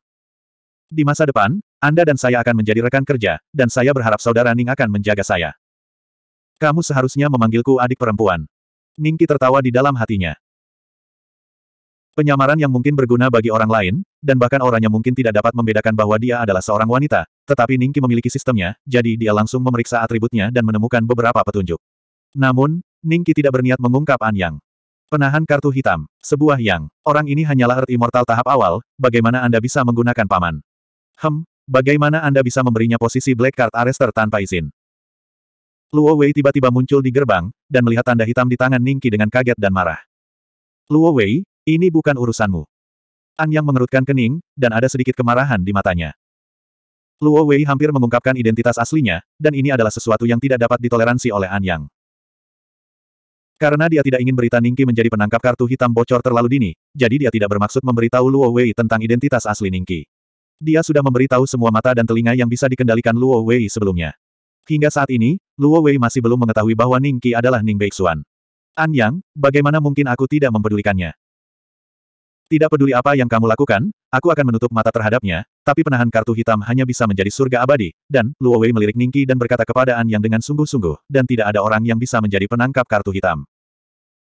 Di masa depan, Anda dan saya akan menjadi rekan kerja, dan saya berharap Saudara Ning akan menjaga saya. Kamu seharusnya memanggilku adik perempuan. Ningki tertawa di dalam hatinya. Penyamaran yang mungkin berguna bagi orang lain, dan bahkan orangnya mungkin tidak dapat membedakan bahwa dia adalah seorang wanita, tetapi Ningki memiliki sistemnya, jadi dia langsung memeriksa atributnya dan menemukan beberapa petunjuk. Namun, Ningki tidak berniat mengungkap An Yang. Penahan kartu hitam, sebuah yang, orang ini hanyalah Earth Immortal tahap awal, bagaimana Anda bisa menggunakan paman? Hem, bagaimana Anda bisa memberinya posisi Black Card Arrester tanpa izin? Luo Wei tiba-tiba muncul di gerbang, dan melihat tanda hitam di tangan Ningki dengan kaget dan marah. Luo Wei, ini bukan urusanmu. An Yang mengerutkan kening, dan ada sedikit kemarahan di matanya. Luo Wei hampir mengungkapkan identitas aslinya, dan ini adalah sesuatu yang tidak dapat ditoleransi oleh An Yang. Karena dia tidak ingin berita Ningki menjadi penangkap kartu hitam bocor terlalu dini, jadi dia tidak bermaksud memberitahu Luo Wei tentang identitas asli Ningki. Dia sudah memberitahu semua mata dan telinga yang bisa dikendalikan Luo Wei sebelumnya. Hingga saat ini, Luo Wei masih belum mengetahui bahwa Ningki adalah Ning Beixuan. An Yang, bagaimana mungkin aku tidak mempedulikannya? Tidak peduli apa yang kamu lakukan, aku akan menutup mata terhadapnya, tapi penahan kartu hitam hanya bisa menjadi surga abadi, dan Luo Wei melirik Ningki dan berkata kepada An Yang dengan sungguh-sungguh, dan tidak ada orang yang bisa menjadi penangkap kartu hitam.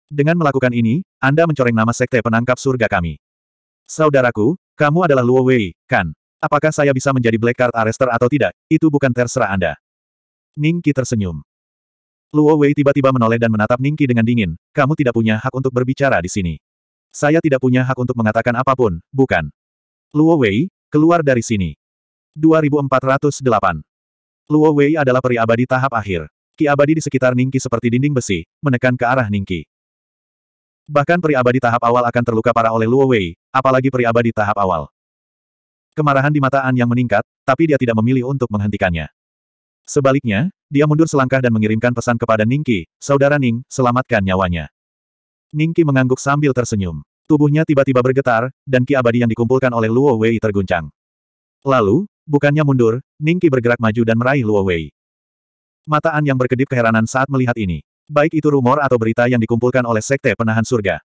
Dengan melakukan ini, Anda mencoreng nama sekte penangkap surga kami. Saudaraku, kamu adalah Luo Wei, kan? Apakah saya bisa menjadi Black Card Arrester atau tidak, itu bukan terserah Anda. Ningki tersenyum. Luo Wei tiba-tiba menoleh dan menatap Ningki dengan dingin, kamu tidak punya hak untuk berbicara di sini. Saya tidak punya hak untuk mengatakan apapun, bukan? Luo Wei, keluar dari sini. 2408. Luo Wei adalah peri abadi tahap akhir. Ki abadi di sekitar Ningki seperti dinding besi, menekan ke arah Ningki. Bahkan peri abadi tahap awal akan terluka parah oleh Luo Wei, apalagi peri abadi tahap awal. Kemarahan di mata An yang meningkat, tapi dia tidak memilih untuk menghentikannya. Sebaliknya, dia mundur selangkah dan mengirimkan pesan kepada Ningki, Saudara Ning, selamatkan nyawanya. Ningki mengangguk sambil tersenyum. Tubuhnya tiba-tiba bergetar, dan ki abadi yang dikumpulkan oleh Luo Wei terguncang. Lalu, bukannya mundur, Ningki bergerak maju dan meraih Luo Wei. Mataan yang berkedip keheranan saat melihat ini. Baik itu rumor atau berita yang dikumpulkan oleh Sekte Penahan Surga.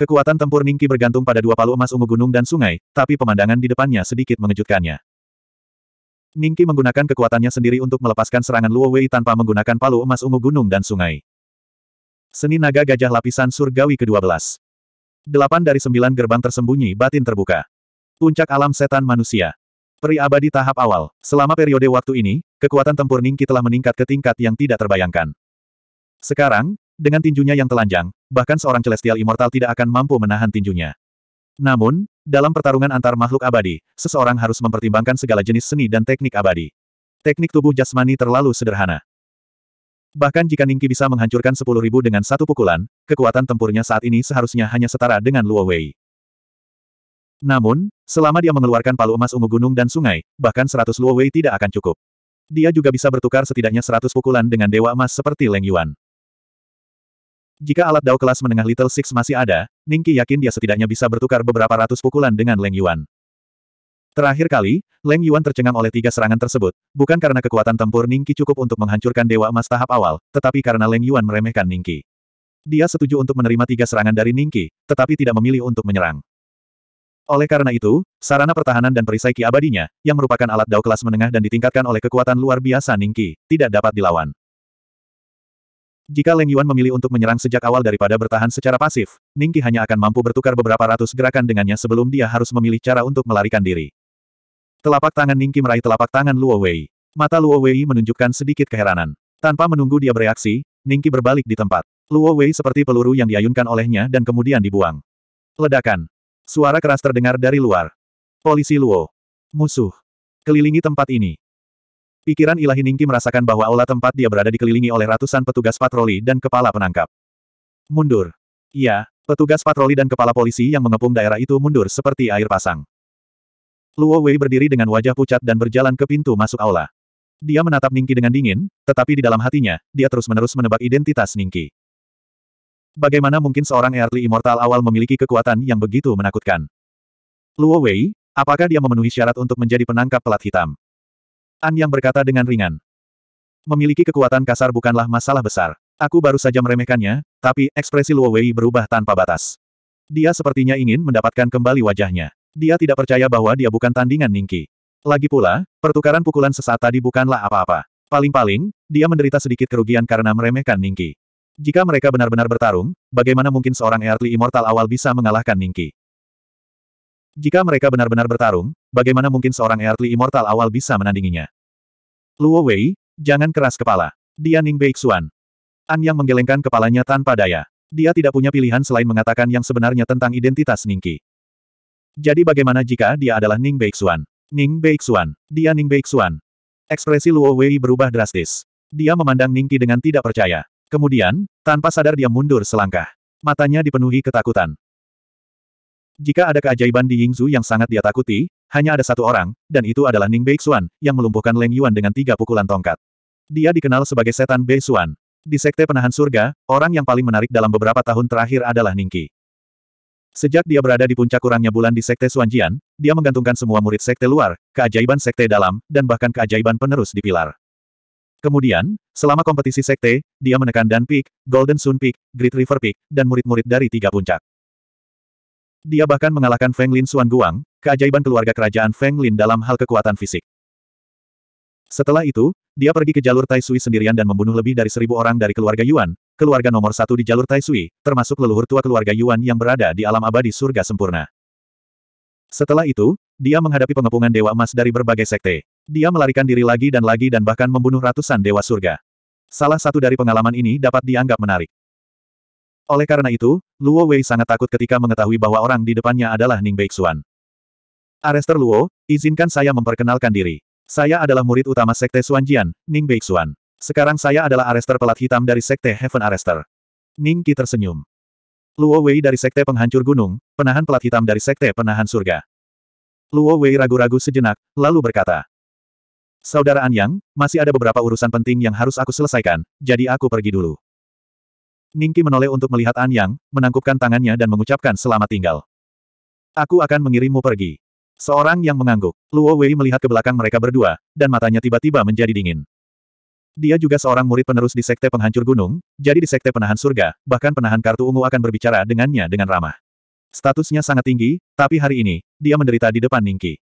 Kekuatan tempur Ningki bergantung pada dua palu emas ungu gunung dan sungai, tapi pemandangan di depannya sedikit mengejutkannya. Ningki menggunakan kekuatannya sendiri untuk melepaskan serangan Luo Wei tanpa menggunakan palu emas ungu gunung dan sungai. Seni naga gajah lapisan surgawi ke-12. Delapan dari sembilan gerbang tersembunyi batin terbuka. Puncak alam setan manusia. Peri abadi tahap awal. Selama periode waktu ini, kekuatan tempur Ningki telah meningkat ke tingkat yang tidak terbayangkan. Sekarang, dengan tinjunya yang telanjang, bahkan seorang Celestial Immortal tidak akan mampu menahan tinjunya. Namun, dalam pertarungan antar makhluk abadi, seseorang harus mempertimbangkan segala jenis seni dan teknik abadi. Teknik tubuh jasmani terlalu sederhana. Bahkan jika Ningki bisa menghancurkan 10.000 dengan satu pukulan, kekuatan tempurnya saat ini seharusnya hanya setara dengan Luo Wei. Namun, selama dia mengeluarkan palu emas ungu gunung dan sungai, bahkan 100 Luo Wei tidak akan cukup. Dia juga bisa bertukar setidaknya 100 pukulan dengan dewa emas seperti Leng Yuan. Jika alat dao kelas menengah Little Six masih ada, Ningki yakin dia setidaknya bisa bertukar beberapa ratus pukulan dengan Leng Yuan. Terakhir kali, Leng Yuan tercengang oleh tiga serangan tersebut, bukan karena kekuatan tempur Ningki cukup untuk menghancurkan Dewa Emas tahap awal, tetapi karena Leng Yuan meremehkan Ningki. Dia setuju untuk menerima tiga serangan dari Ningki, tetapi tidak memilih untuk menyerang. Oleh karena itu, sarana pertahanan dan perisai ki abadinya, yang merupakan alat dao kelas menengah dan ditingkatkan oleh kekuatan luar biasa Ningki, tidak dapat dilawan. Jika Leng Yuan memilih untuk menyerang sejak awal daripada bertahan secara pasif, Ningki hanya akan mampu bertukar beberapa ratus gerakan dengannya sebelum dia harus memilih cara untuk melarikan diri. Telapak tangan Ningki meraih telapak tangan Luo Wei. Mata Luo Wei menunjukkan sedikit keheranan. Tanpa menunggu dia bereaksi, Ningki berbalik di tempat. Luo Wei seperti peluru yang diayunkan olehnya dan kemudian dibuang. Ledakan. Suara keras terdengar dari luar. Polisi Luo. Musuh. Kelilingi tempat ini. Pikiran ilahi Ningki merasakan bahwa olah tempat dia berada dikelilingi oleh ratusan petugas patroli dan kepala penangkap. Mundur. Iya, petugas patroli dan kepala polisi yang mengepung daerah itu mundur seperti air pasang. Luo Wei berdiri dengan wajah pucat dan berjalan ke pintu masuk aula. Dia menatap Ningki dengan dingin, tetapi di dalam hatinya, dia terus-menerus menebak identitas Ningki. Bagaimana mungkin seorang Earthly Immortal awal memiliki kekuatan yang begitu menakutkan? Luo Wei, apakah dia memenuhi syarat untuk menjadi penangkap pelat hitam? An Yang berkata dengan ringan. Memiliki kekuatan kasar bukanlah masalah besar. Aku baru saja meremehkannya, tapi ekspresi Luo Wei berubah tanpa batas. Dia sepertinya ingin mendapatkan kembali wajahnya. Dia tidak percaya bahwa dia bukan tandingan Ningki. Lagi pula, pertukaran pukulan sesaat tadi bukanlah apa-apa. Paling-paling, dia menderita sedikit kerugian karena meremehkan Ningki. Jika mereka benar-benar bertarung, bagaimana mungkin seorang Earthly Immortal awal bisa mengalahkan Ningki? Jika mereka benar-benar bertarung, bagaimana mungkin seorang Earthly Immortal awal bisa menandinginya? Luo Wei, jangan keras kepala. Dia Ning Beixuan. An Yang menggelengkan kepalanya tanpa daya. Dia tidak punya pilihan selain mengatakan yang sebenarnya tentang identitas Ningki. Jadi bagaimana jika dia adalah Ning Beixuan? Ning Beixuan. Dia Ning Beixuan. Ekspresi Luo Wei berubah drastis. Dia memandang Ning Qi dengan tidak percaya. Kemudian, tanpa sadar dia mundur selangkah. Matanya dipenuhi ketakutan. Jika ada keajaiban di Yingzu yang sangat dia takuti, hanya ada satu orang, dan itu adalah Ning Beixuan, yang melumpuhkan Leng Yuan dengan tiga pukulan tongkat. Dia dikenal sebagai setan Beixuan. Di Sekte Penahan Surga, orang yang paling menarik dalam beberapa tahun terakhir adalah Ning Ningki. Sejak dia berada di puncak kurangnya bulan di Sekte Suanjian, dia menggantungkan semua murid Sekte luar, keajaiban Sekte dalam, dan bahkan keajaiban penerus di pilar. Kemudian, selama kompetisi sekte, dia menekan Dan Peak, Golden Sun Peak, Great River Peak, dan murid-murid dari tiga puncak. Dia bahkan mengalahkan Feng Lin Suan Guang, keajaiban keluarga kerajaan Feng Lin dalam hal kekuatan fisik. Setelah itu, dia pergi ke jalur Tai Sui sendirian dan membunuh lebih dari seribu orang dari keluarga Yuan, keluarga nomor satu di jalur Taisui, termasuk leluhur tua keluarga Yuan yang berada di alam abadi surga sempurna. Setelah itu, dia menghadapi pengepungan dewa emas dari berbagai sekte. Dia melarikan diri lagi dan lagi dan bahkan membunuh ratusan dewa surga. Salah satu dari pengalaman ini dapat dianggap menarik. Oleh karena itu, Luo Wei sangat takut ketika mengetahui bahwa orang di depannya adalah Ning Beixuan. Arester Luo, izinkan saya memperkenalkan diri. Saya adalah murid utama Sekte Suanjian, Ning Beixuan. Sekarang saya adalah arester pelat hitam dari Sekte Heaven Arrester. Ning Qi tersenyum. Luo Wei dari Sekte Penghancur Gunung, penahan pelat hitam dari Sekte Penahan Surga. Luo Wei ragu-ragu sejenak, lalu berkata. Saudara Anyang, masih ada beberapa urusan penting yang harus aku selesaikan, jadi aku pergi dulu. Ningki menoleh untuk melihat An Yang, menangkupkan tangannya dan mengucapkan selamat tinggal. Aku akan mengirimmu pergi. Seorang yang mengangguk, Luo Wei melihat ke belakang mereka berdua, dan matanya tiba-tiba menjadi dingin. Dia juga seorang murid penerus di Sekte Penghancur Gunung, jadi di Sekte Penahan Surga, bahkan penahan kartu ungu akan berbicara dengannya dengan ramah. Statusnya sangat tinggi, tapi hari ini, dia menderita di depan Ningki.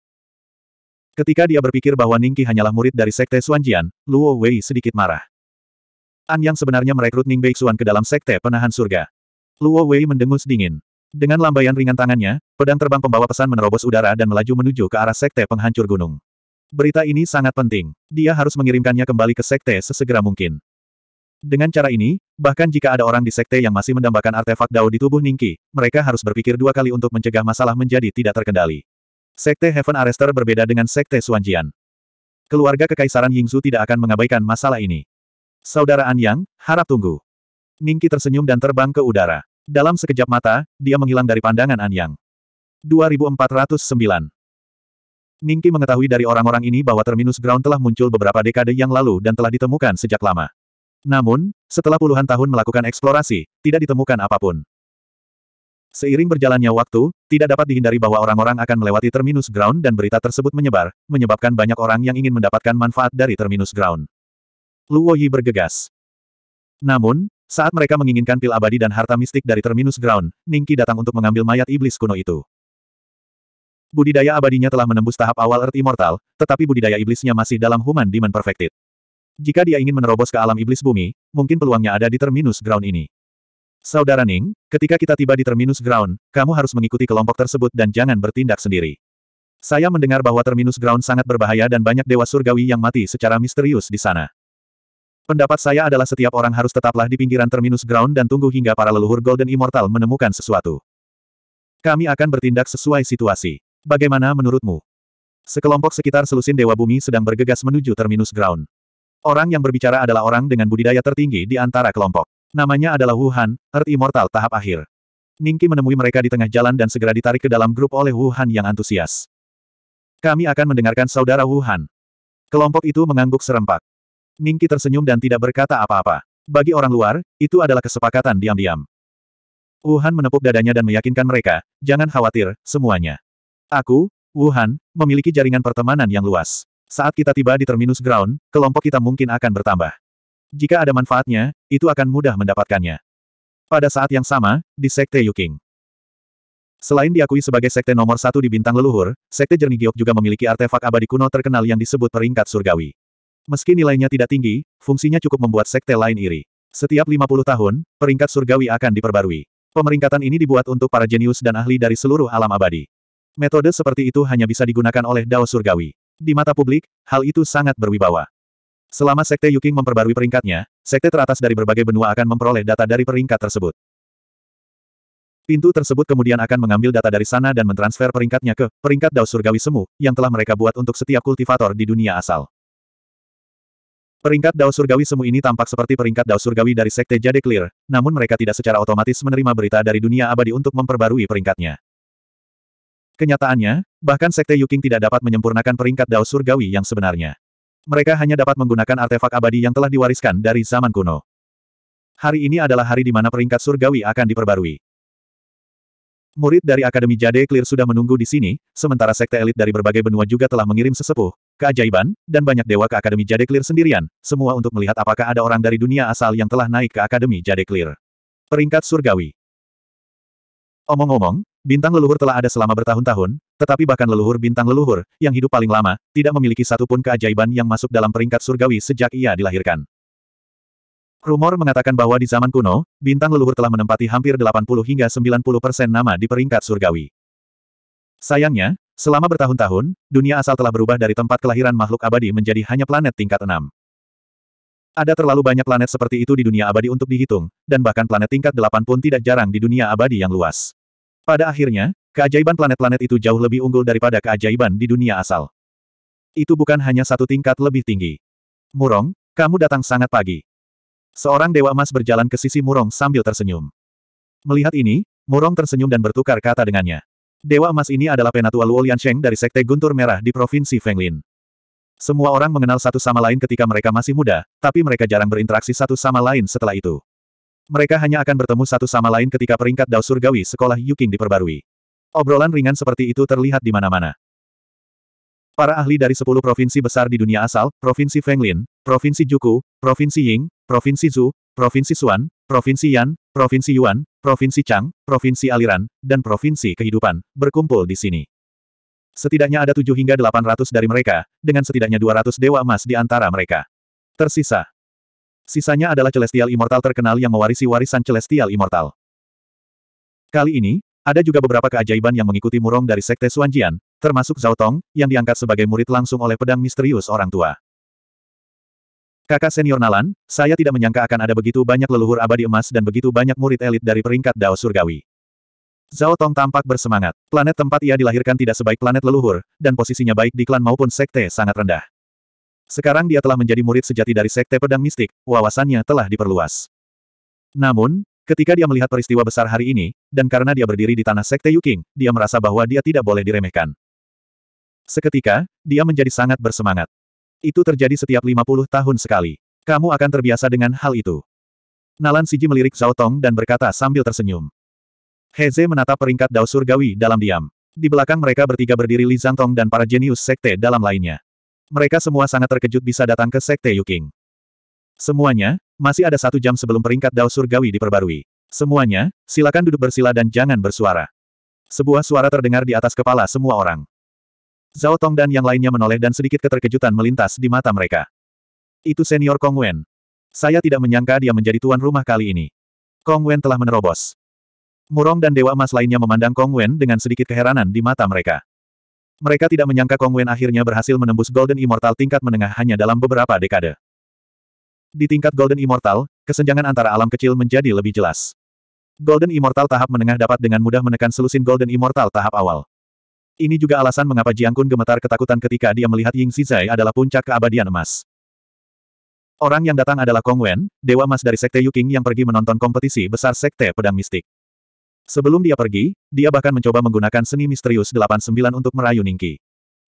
Ketika dia berpikir bahwa Ningki hanyalah murid dari Sekte Suanjian, Luo Wei sedikit marah. An yang sebenarnya merekrut Ning Bei Xuan ke dalam Sekte Penahan Surga. Luo Wei mendengus dingin. Dengan lambaian ringan tangannya, pedang terbang pembawa pesan menerobos udara dan melaju menuju ke arah Sekte Penghancur Gunung. Berita ini sangat penting. Dia harus mengirimkannya kembali ke sekte sesegera mungkin. Dengan cara ini, bahkan jika ada orang di sekte yang masih mendambakan artefak Dao di tubuh Ningki, mereka harus berpikir dua kali untuk mencegah masalah menjadi tidak terkendali. Sekte Heaven Arrester berbeda dengan Sekte Suanjian. Keluarga Kekaisaran Yingzu tidak akan mengabaikan masalah ini. Saudara An Yang, harap tunggu. Ningki tersenyum dan terbang ke udara. Dalam sekejap mata, dia menghilang dari pandangan An Yang. 2409 Ningki mengetahui dari orang-orang ini bahwa terminus ground telah muncul beberapa dekade yang lalu dan telah ditemukan sejak lama. Namun, setelah puluhan tahun melakukan eksplorasi, tidak ditemukan apapun. Seiring berjalannya waktu, tidak dapat dihindari bahwa orang-orang akan melewati terminus ground dan berita tersebut menyebar, menyebabkan banyak orang yang ingin mendapatkan manfaat dari terminus ground. Luo Yi bergegas. Namun, saat mereka menginginkan pil abadi dan harta mistik dari terminus ground, Ningki datang untuk mengambil mayat iblis kuno itu. Budidaya abadinya telah menembus tahap awal Earth Immortal, tetapi budidaya iblisnya masih dalam Human Demon Perfected. Jika dia ingin menerobos ke alam iblis bumi, mungkin peluangnya ada di Terminus Ground ini. Saudara Ning, ketika kita tiba di Terminus Ground, kamu harus mengikuti kelompok tersebut dan jangan bertindak sendiri. Saya mendengar bahwa Terminus Ground sangat berbahaya dan banyak dewa surgawi yang mati secara misterius di sana. Pendapat saya adalah setiap orang harus tetaplah di pinggiran terminus ground dan tunggu hingga para leluhur Golden Immortal menemukan sesuatu. Kami akan bertindak sesuai situasi. Bagaimana menurutmu? Sekelompok sekitar selusin Dewa Bumi sedang bergegas menuju Terminus Ground. Orang yang berbicara adalah orang dengan budidaya tertinggi di antara kelompok. Namanya adalah Wuhan, Earth Immortal tahap akhir. Ningki menemui mereka di tengah jalan dan segera ditarik ke dalam grup oleh Wuhan yang antusias. Kami akan mendengarkan saudara Wuhan. Kelompok itu mengangguk serempak. Ningki tersenyum dan tidak berkata apa-apa. Bagi orang luar, itu adalah kesepakatan diam-diam. Wuhan menepuk dadanya dan meyakinkan mereka, jangan khawatir, semuanya. Aku, Wuhan, memiliki jaringan pertemanan yang luas. Saat kita tiba di Terminus Ground, kelompok kita mungkin akan bertambah. Jika ada manfaatnya, itu akan mudah mendapatkannya. Pada saat yang sama, di Sekte Yuking. Selain diakui sebagai sekte nomor satu di bintang leluhur, Sekte Giok juga memiliki artefak abadi kuno terkenal yang disebut peringkat surgawi. Meski nilainya tidak tinggi, fungsinya cukup membuat sekte lain iri. Setiap 50 tahun, peringkat surgawi akan diperbarui. Pemeringkatan ini dibuat untuk para jenius dan ahli dari seluruh alam abadi. Metode seperti itu hanya bisa digunakan oleh Dao Surgawi. Di mata publik, hal itu sangat berwibawa. Selama Sekte Yuking memperbarui peringkatnya, Sekte teratas dari berbagai benua akan memperoleh data dari peringkat tersebut. Pintu tersebut kemudian akan mengambil data dari sana dan mentransfer peringkatnya ke peringkat Dao Surgawi Semu, yang telah mereka buat untuk setiap kultivator di dunia asal. Peringkat Dao Surgawi Semu ini tampak seperti peringkat Dao Surgawi dari Sekte Jade Clear, namun mereka tidak secara otomatis menerima berita dari dunia abadi untuk memperbarui peringkatnya. Kenyataannya, bahkan Sekte Yuking tidak dapat menyempurnakan peringkat Dao Surgawi yang sebenarnya. Mereka hanya dapat menggunakan artefak abadi yang telah diwariskan dari zaman kuno. Hari ini adalah hari di mana peringkat surgawi akan diperbarui. Murid dari Akademi Jade Clear sudah menunggu di sini, sementara sekte elit dari berbagai benua juga telah mengirim sesepuh, keajaiban, dan banyak dewa ke Akademi Jade Clear sendirian, semua untuk melihat apakah ada orang dari dunia asal yang telah naik ke Akademi Jade Clear. Peringkat Surgawi Omong-omong, Bintang leluhur telah ada selama bertahun-tahun, tetapi bahkan leluhur bintang leluhur, yang hidup paling lama, tidak memiliki satupun keajaiban yang masuk dalam peringkat surgawi sejak ia dilahirkan. Rumor mengatakan bahwa di zaman kuno, bintang leluhur telah menempati hampir 80 hingga 90 persen nama di peringkat surgawi. Sayangnya, selama bertahun-tahun, dunia asal telah berubah dari tempat kelahiran makhluk abadi menjadi hanya planet tingkat 6. Ada terlalu banyak planet seperti itu di dunia abadi untuk dihitung, dan bahkan planet tingkat 8 pun tidak jarang di dunia abadi yang luas. Pada akhirnya, keajaiban planet-planet itu jauh lebih unggul daripada keajaiban di dunia asal. Itu bukan hanya satu tingkat lebih tinggi. Murong, kamu datang sangat pagi. Seorang dewa emas berjalan ke sisi Murong sambil tersenyum. Melihat ini, Murong tersenyum dan bertukar kata dengannya. Dewa emas ini adalah penatua Luo Liansheng dari Sekte Guntur Merah di Provinsi Fenglin. Semua orang mengenal satu sama lain ketika mereka masih muda, tapi mereka jarang berinteraksi satu sama lain setelah itu. Mereka hanya akan bertemu satu sama lain ketika peringkat dao surgawi sekolah Yuking diperbarui. Obrolan ringan seperti itu terlihat di mana-mana. Para ahli dari sepuluh provinsi besar di dunia asal, Provinsi Fenglin, Provinsi Juku, Provinsi Ying, Provinsi Zhu, Provinsi Suan, Provinsi Yan, Provinsi Yuan, Provinsi Chang, Provinsi Aliran, dan Provinsi Kehidupan, berkumpul di sini. Setidaknya ada 7 hingga 800 dari mereka, dengan setidaknya 200 dewa emas di antara mereka. Tersisa, Sisanya adalah Celestial Immortal terkenal yang mewarisi warisan Celestial Immortal. Kali ini, ada juga beberapa keajaiban yang mengikuti Murong dari Sekte Suanjian, termasuk Zhao Tong, yang diangkat sebagai murid langsung oleh pedang misterius orang tua. Kakak senior Nalan, saya tidak menyangka akan ada begitu banyak leluhur abadi emas dan begitu banyak murid elit dari peringkat Dao Surgawi. Zhao Tong tampak bersemangat. Planet tempat ia dilahirkan tidak sebaik planet leluhur, dan posisinya baik di klan maupun sekte sangat rendah. Sekarang dia telah menjadi murid sejati dari Sekte Pedang Mistik, wawasannya telah diperluas. Namun, ketika dia melihat peristiwa besar hari ini, dan karena dia berdiri di tanah Sekte Yuking, dia merasa bahwa dia tidak boleh diremehkan. Seketika, dia menjadi sangat bersemangat. Itu terjadi setiap 50 tahun sekali. Kamu akan terbiasa dengan hal itu. Nalan Siji melirik Zhao Tong dan berkata sambil tersenyum. Heze menatap peringkat dao surgawi dalam diam. Di belakang mereka bertiga berdiri Li Zhang Tong dan para jenius sekte dalam lainnya mereka semua sangat terkejut bisa datang ke Sekte Yuking. Semuanya, masih ada satu jam sebelum peringkat Dao Surgawi diperbarui. Semuanya, silakan duduk bersila dan jangan bersuara. Sebuah suara terdengar di atas kepala semua orang. Zhao Tong dan yang lainnya menoleh dan sedikit keterkejutan melintas di mata mereka. Itu senior Kong Wen. Saya tidak menyangka dia menjadi tuan rumah kali ini. Kong Wen telah menerobos. Murong dan Dewa Emas lainnya memandang Kong Wen dengan sedikit keheranan di mata mereka. Mereka tidak menyangka Kong Wen akhirnya berhasil menembus Golden Immortal tingkat menengah hanya dalam beberapa dekade. Di tingkat Golden Immortal, kesenjangan antara alam kecil menjadi lebih jelas. Golden Immortal tahap menengah dapat dengan mudah menekan selusin Golden Immortal tahap awal. Ini juga alasan mengapa Jiang Kun gemetar ketakutan ketika dia melihat Ying Xizai adalah puncak keabadian emas. Orang yang datang adalah Kong Wen, Dewa emas dari Sekte Yuking yang pergi menonton kompetisi besar Sekte Pedang Mistik. Sebelum dia pergi, dia bahkan mencoba menggunakan seni misterius 89 untuk merayu Ningki.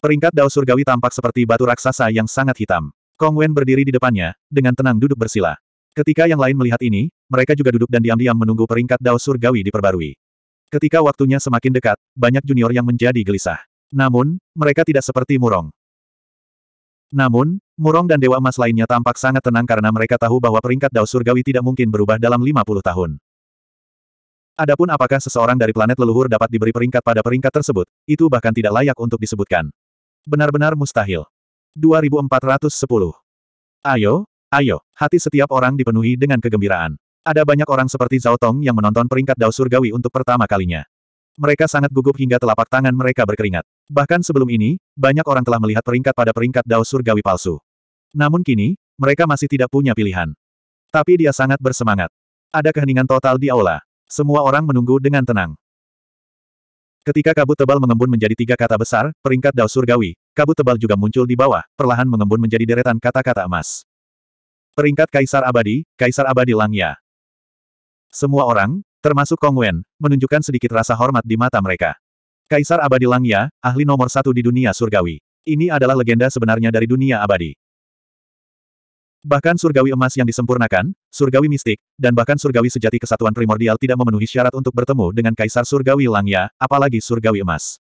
Peringkat dao surgawi tampak seperti batu raksasa yang sangat hitam. Kong Wen berdiri di depannya, dengan tenang duduk bersila. Ketika yang lain melihat ini, mereka juga duduk dan diam-diam menunggu peringkat dao surgawi diperbarui. Ketika waktunya semakin dekat, banyak junior yang menjadi gelisah. Namun, mereka tidak seperti Murong. Namun, Murong dan Dewa Emas lainnya tampak sangat tenang karena mereka tahu bahwa peringkat Dao Surgawi tidak mungkin berubah dalam 50 tahun. Adapun apakah seseorang dari planet leluhur dapat diberi peringkat pada peringkat tersebut, itu bahkan tidak layak untuk disebutkan. Benar-benar mustahil. 2410. Ayo, ayo, hati setiap orang dipenuhi dengan kegembiraan. Ada banyak orang seperti Zhao Tong yang menonton peringkat Dao Surgawi untuk pertama kalinya. Mereka sangat gugup hingga telapak tangan mereka berkeringat. Bahkan sebelum ini, banyak orang telah melihat peringkat pada peringkat Dao Surgawi palsu. Namun kini, mereka masih tidak punya pilihan. Tapi dia sangat bersemangat. Ada keheningan total di aula. Semua orang menunggu dengan tenang. Ketika kabut tebal mengembun menjadi tiga kata besar, peringkat dao surgawi, kabut tebal juga muncul di bawah, perlahan mengembun menjadi deretan kata-kata emas. Peringkat Kaisar Abadi, Kaisar Abadi Langya. Semua orang, termasuk Kong Wen, menunjukkan sedikit rasa hormat di mata mereka. Kaisar Abadi Langya, ahli nomor satu di dunia surgawi. Ini adalah legenda sebenarnya dari dunia abadi. Bahkan surgawi emas yang disempurnakan, surgawi mistik, dan bahkan surgawi sejati kesatuan primordial tidak memenuhi syarat untuk bertemu dengan kaisar surgawi Langya, apalagi surgawi emas.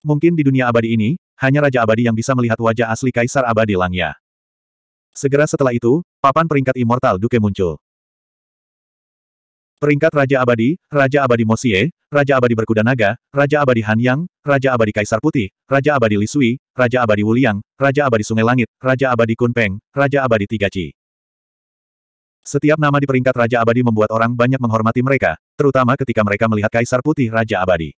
Mungkin di dunia abadi ini, hanya Raja Abadi yang bisa melihat wajah asli kaisar abadi Langya. Segera setelah itu, papan peringkat immortal Duke muncul. Peringkat Raja Abadi, Raja Abadi Mosie, Raja Abadi Berkuda Naga, Raja Abadi Han Yang, Raja Abadi Kaisar Putih, Raja Abadi Lisui, Raja Abadi Wuliang, Raja Abadi Sungai Langit, Raja Abadi Kunpeng, Raja Abadi Tiga Ci. Setiap nama di peringkat Raja Abadi membuat orang banyak menghormati mereka, terutama ketika mereka melihat Kaisar Putih Raja Abadi.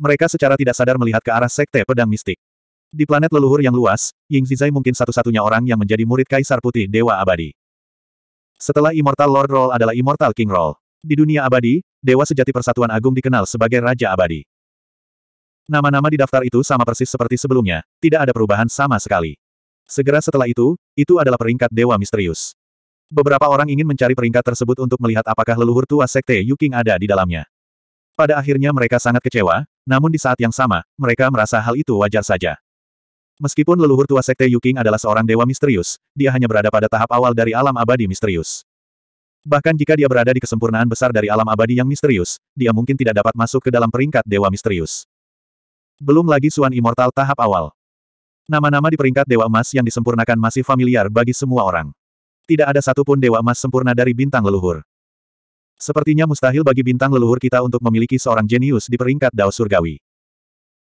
Mereka secara tidak sadar melihat ke arah Sekte Pedang Mistik. Di planet leluhur yang luas, Ying Zizai mungkin satu-satunya orang yang menjadi murid Kaisar Putih Dewa Abadi. Setelah Immortal Lord Roll adalah Immortal King Roll. Di dunia abadi, Dewa Sejati Persatuan Agung dikenal sebagai Raja Abadi. Nama-nama di daftar itu sama persis seperti sebelumnya, tidak ada perubahan sama sekali. Segera setelah itu, itu adalah peringkat Dewa Misterius. Beberapa orang ingin mencari peringkat tersebut untuk melihat apakah leluhur tua Sekte Yuking ada di dalamnya. Pada akhirnya mereka sangat kecewa, namun di saat yang sama, mereka merasa hal itu wajar saja. Meskipun leluhur tua Sekte Yuking adalah seorang dewa misterius, dia hanya berada pada tahap awal dari alam abadi misterius. Bahkan jika dia berada di kesempurnaan besar dari alam abadi yang misterius, dia mungkin tidak dapat masuk ke dalam peringkat dewa misterius. Belum lagi Suan Immortal tahap awal. Nama-nama di peringkat dewa emas yang disempurnakan masih familiar bagi semua orang. Tidak ada satupun dewa emas sempurna dari bintang leluhur. Sepertinya mustahil bagi bintang leluhur kita untuk memiliki seorang jenius di peringkat dao surgawi.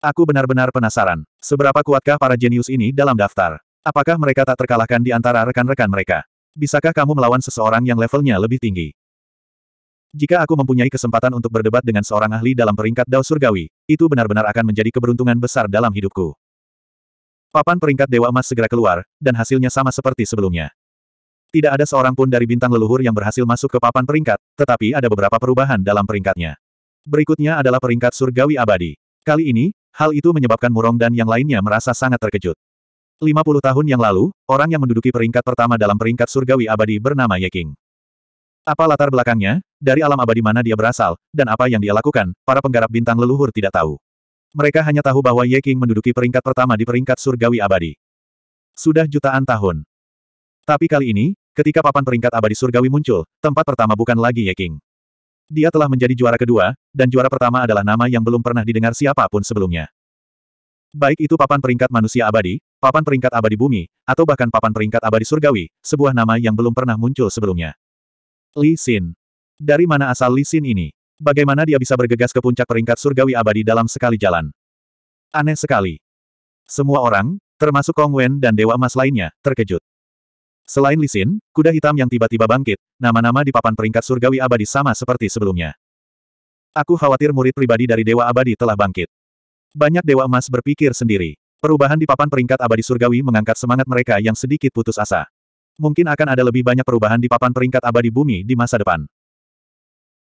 Aku benar-benar penasaran. Seberapa kuatkah para jenius ini dalam daftar? Apakah mereka tak terkalahkan di antara rekan-rekan mereka? bisakah kamu melawan seseorang yang levelnya lebih tinggi? Jika aku mempunyai kesempatan untuk berdebat dengan seorang ahli dalam peringkat Dao Surgawi, itu benar-benar akan menjadi keberuntungan besar dalam hidupku. Papan peringkat Dewa Emas segera keluar, dan hasilnya sama seperti sebelumnya. Tidak ada seorang pun dari bintang leluhur yang berhasil masuk ke papan peringkat, tetapi ada beberapa perubahan dalam peringkatnya. Berikutnya adalah peringkat surgawi abadi. Kali ini, hal itu menyebabkan Murong dan yang lainnya merasa sangat terkejut. 50 tahun yang lalu, orang yang menduduki peringkat pertama dalam peringkat surgawi abadi bernama Ye King. Apa latar belakangnya, dari alam abadi mana dia berasal, dan apa yang dia lakukan, para penggarap bintang leluhur tidak tahu. Mereka hanya tahu bahwa Ye King menduduki peringkat pertama di peringkat surgawi abadi. Sudah jutaan tahun. Tapi kali ini, ketika papan peringkat abadi surgawi muncul, tempat pertama bukan lagi Ye King. Dia telah menjadi juara kedua, dan juara pertama adalah nama yang belum pernah didengar siapapun sebelumnya. Baik itu papan peringkat manusia abadi, Papan peringkat abadi bumi, atau bahkan papan peringkat abadi surgawi, sebuah nama yang belum pernah muncul sebelumnya. Li Xin. Dari mana asal Li Xin ini? Bagaimana dia bisa bergegas ke puncak peringkat surgawi abadi dalam sekali jalan? Aneh sekali. Semua orang, termasuk Kong Wen dan Dewa Emas lainnya, terkejut. Selain Li Xin, kuda hitam yang tiba-tiba bangkit, nama-nama di papan peringkat surgawi abadi sama seperti sebelumnya. Aku khawatir murid pribadi dari Dewa Abadi telah bangkit. Banyak Dewa Emas berpikir sendiri. Perubahan di papan peringkat abadi surgawi mengangkat semangat mereka yang sedikit putus asa. Mungkin akan ada lebih banyak perubahan di papan peringkat abadi bumi di masa depan.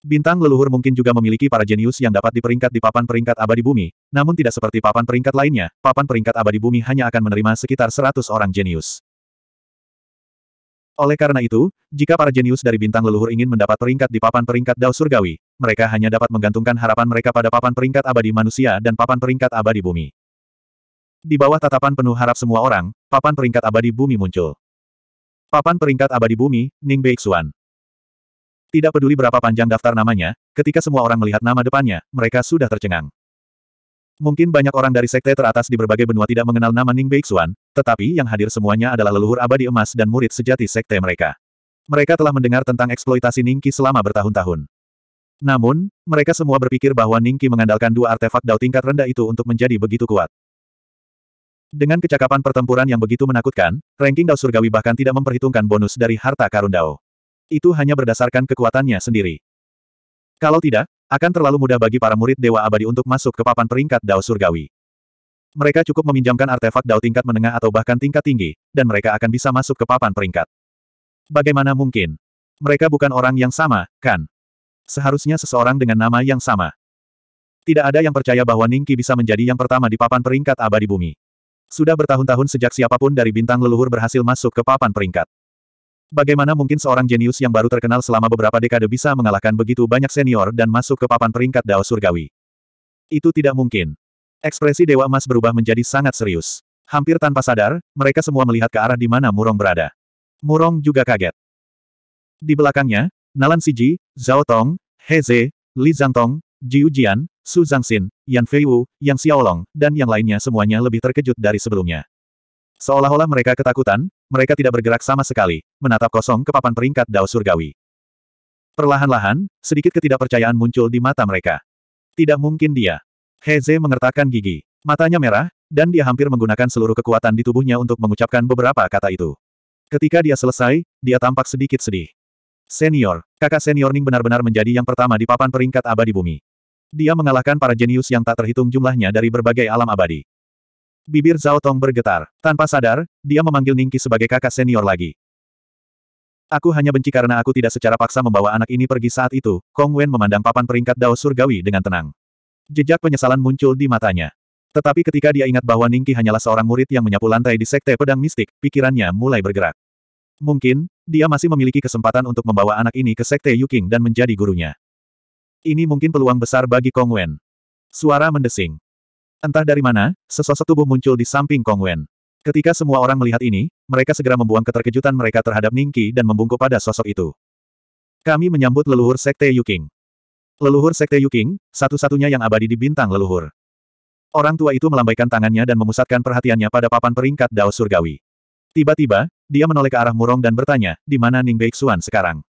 Bintang leluhur mungkin juga memiliki para jenius yang dapat diperingkat di papan peringkat abadi bumi, namun tidak seperti papan peringkat lainnya, papan peringkat abadi bumi hanya akan menerima sekitar 100 orang jenius. Oleh karena itu, jika para jenius dari bintang leluhur ingin mendapat peringkat di papan peringkat Dao Surgawi, mereka hanya dapat menggantungkan harapan mereka pada papan peringkat abadi manusia dan papan peringkat abadi bumi. Di bawah tatapan penuh harap semua orang, papan peringkat abadi bumi muncul. Papan peringkat abadi bumi, Ning Beixuan. Tidak peduli berapa panjang daftar namanya, ketika semua orang melihat nama depannya, mereka sudah tercengang. Mungkin banyak orang dari sekte teratas di berbagai benua tidak mengenal nama Ning Beixuan, tetapi yang hadir semuanya adalah leluhur abadi emas dan murid sejati sekte mereka. Mereka telah mendengar tentang eksploitasi Ning Ningki selama bertahun-tahun. Namun, mereka semua berpikir bahwa Ning Ningki mengandalkan dua artefak dao tingkat rendah itu untuk menjadi begitu kuat. Dengan kecakapan pertempuran yang begitu menakutkan, ranking Dao Surgawi bahkan tidak memperhitungkan bonus dari harta karun Dao. Itu hanya berdasarkan kekuatannya sendiri. Kalau tidak, akan terlalu mudah bagi para murid Dewa Abadi untuk masuk ke papan peringkat Dao Surgawi. Mereka cukup meminjamkan artefak Dao tingkat menengah atau bahkan tingkat tinggi, dan mereka akan bisa masuk ke papan peringkat. Bagaimana mungkin? Mereka bukan orang yang sama, kan? Seharusnya seseorang dengan nama yang sama. Tidak ada yang percaya bahwa Ningki bisa menjadi yang pertama di papan peringkat abadi bumi. Sudah bertahun-tahun sejak siapapun dari bintang leluhur berhasil masuk ke papan peringkat. Bagaimana mungkin seorang jenius yang baru terkenal selama beberapa dekade bisa mengalahkan begitu banyak senior dan masuk ke papan peringkat Dao Surgawi? Itu tidak mungkin. Ekspresi Dewa Emas berubah menjadi sangat serius. Hampir tanpa sadar, mereka semua melihat ke arah di mana Murong berada. Murong juga kaget. Di belakangnya, Nalan Siji, Zhao Tong, He Ze, Li Tong. Jiu Jian, Su Zhangxin, Yan Feiwu, Yang Xiaolong, dan yang lainnya semuanya lebih terkejut dari sebelumnya. Seolah-olah mereka ketakutan, mereka tidak bergerak sama sekali, menatap kosong ke papan peringkat Dao Surgawi. Perlahan-lahan, sedikit ketidakpercayaan muncul di mata mereka. Tidak mungkin dia. Heze mengertakkan gigi. Matanya merah, dan dia hampir menggunakan seluruh kekuatan di tubuhnya untuk mengucapkan beberapa kata itu. Ketika dia selesai, dia tampak sedikit sedih. Senior, kakak senior Ning benar-benar menjadi yang pertama di papan peringkat abadi bumi. Dia mengalahkan para jenius yang tak terhitung jumlahnya dari berbagai alam abadi. Bibir Zhao Tong bergetar. Tanpa sadar, dia memanggil Ningki sebagai kakak senior lagi. Aku hanya benci karena aku tidak secara paksa membawa anak ini pergi saat itu, Kong Wen memandang papan peringkat Dao Surgawi dengan tenang. Jejak penyesalan muncul di matanya. Tetapi ketika dia ingat bahwa Ningki hanyalah seorang murid yang menyapu lantai di sekte pedang mistik, pikirannya mulai bergerak. Mungkin, dia masih memiliki kesempatan untuk membawa anak ini ke sekte Yuking dan menjadi gurunya. Ini mungkin peluang besar bagi Kong Wen. Suara mendesing. Entah dari mana, sesosok tubuh muncul di samping Kong Wen. Ketika semua orang melihat ini, mereka segera membuang keterkejutan mereka terhadap Ningki dan membungkuk pada sosok itu. Kami menyambut leluhur Sekte Yuking. Leluhur Sekte Yuking, satu-satunya yang abadi di bintang leluhur. Orang tua itu melambaikan tangannya dan memusatkan perhatiannya pada papan peringkat Dao Surgawi. Tiba-tiba, dia menoleh ke arah Murong dan bertanya, di mana Ning Beixuan sekarang?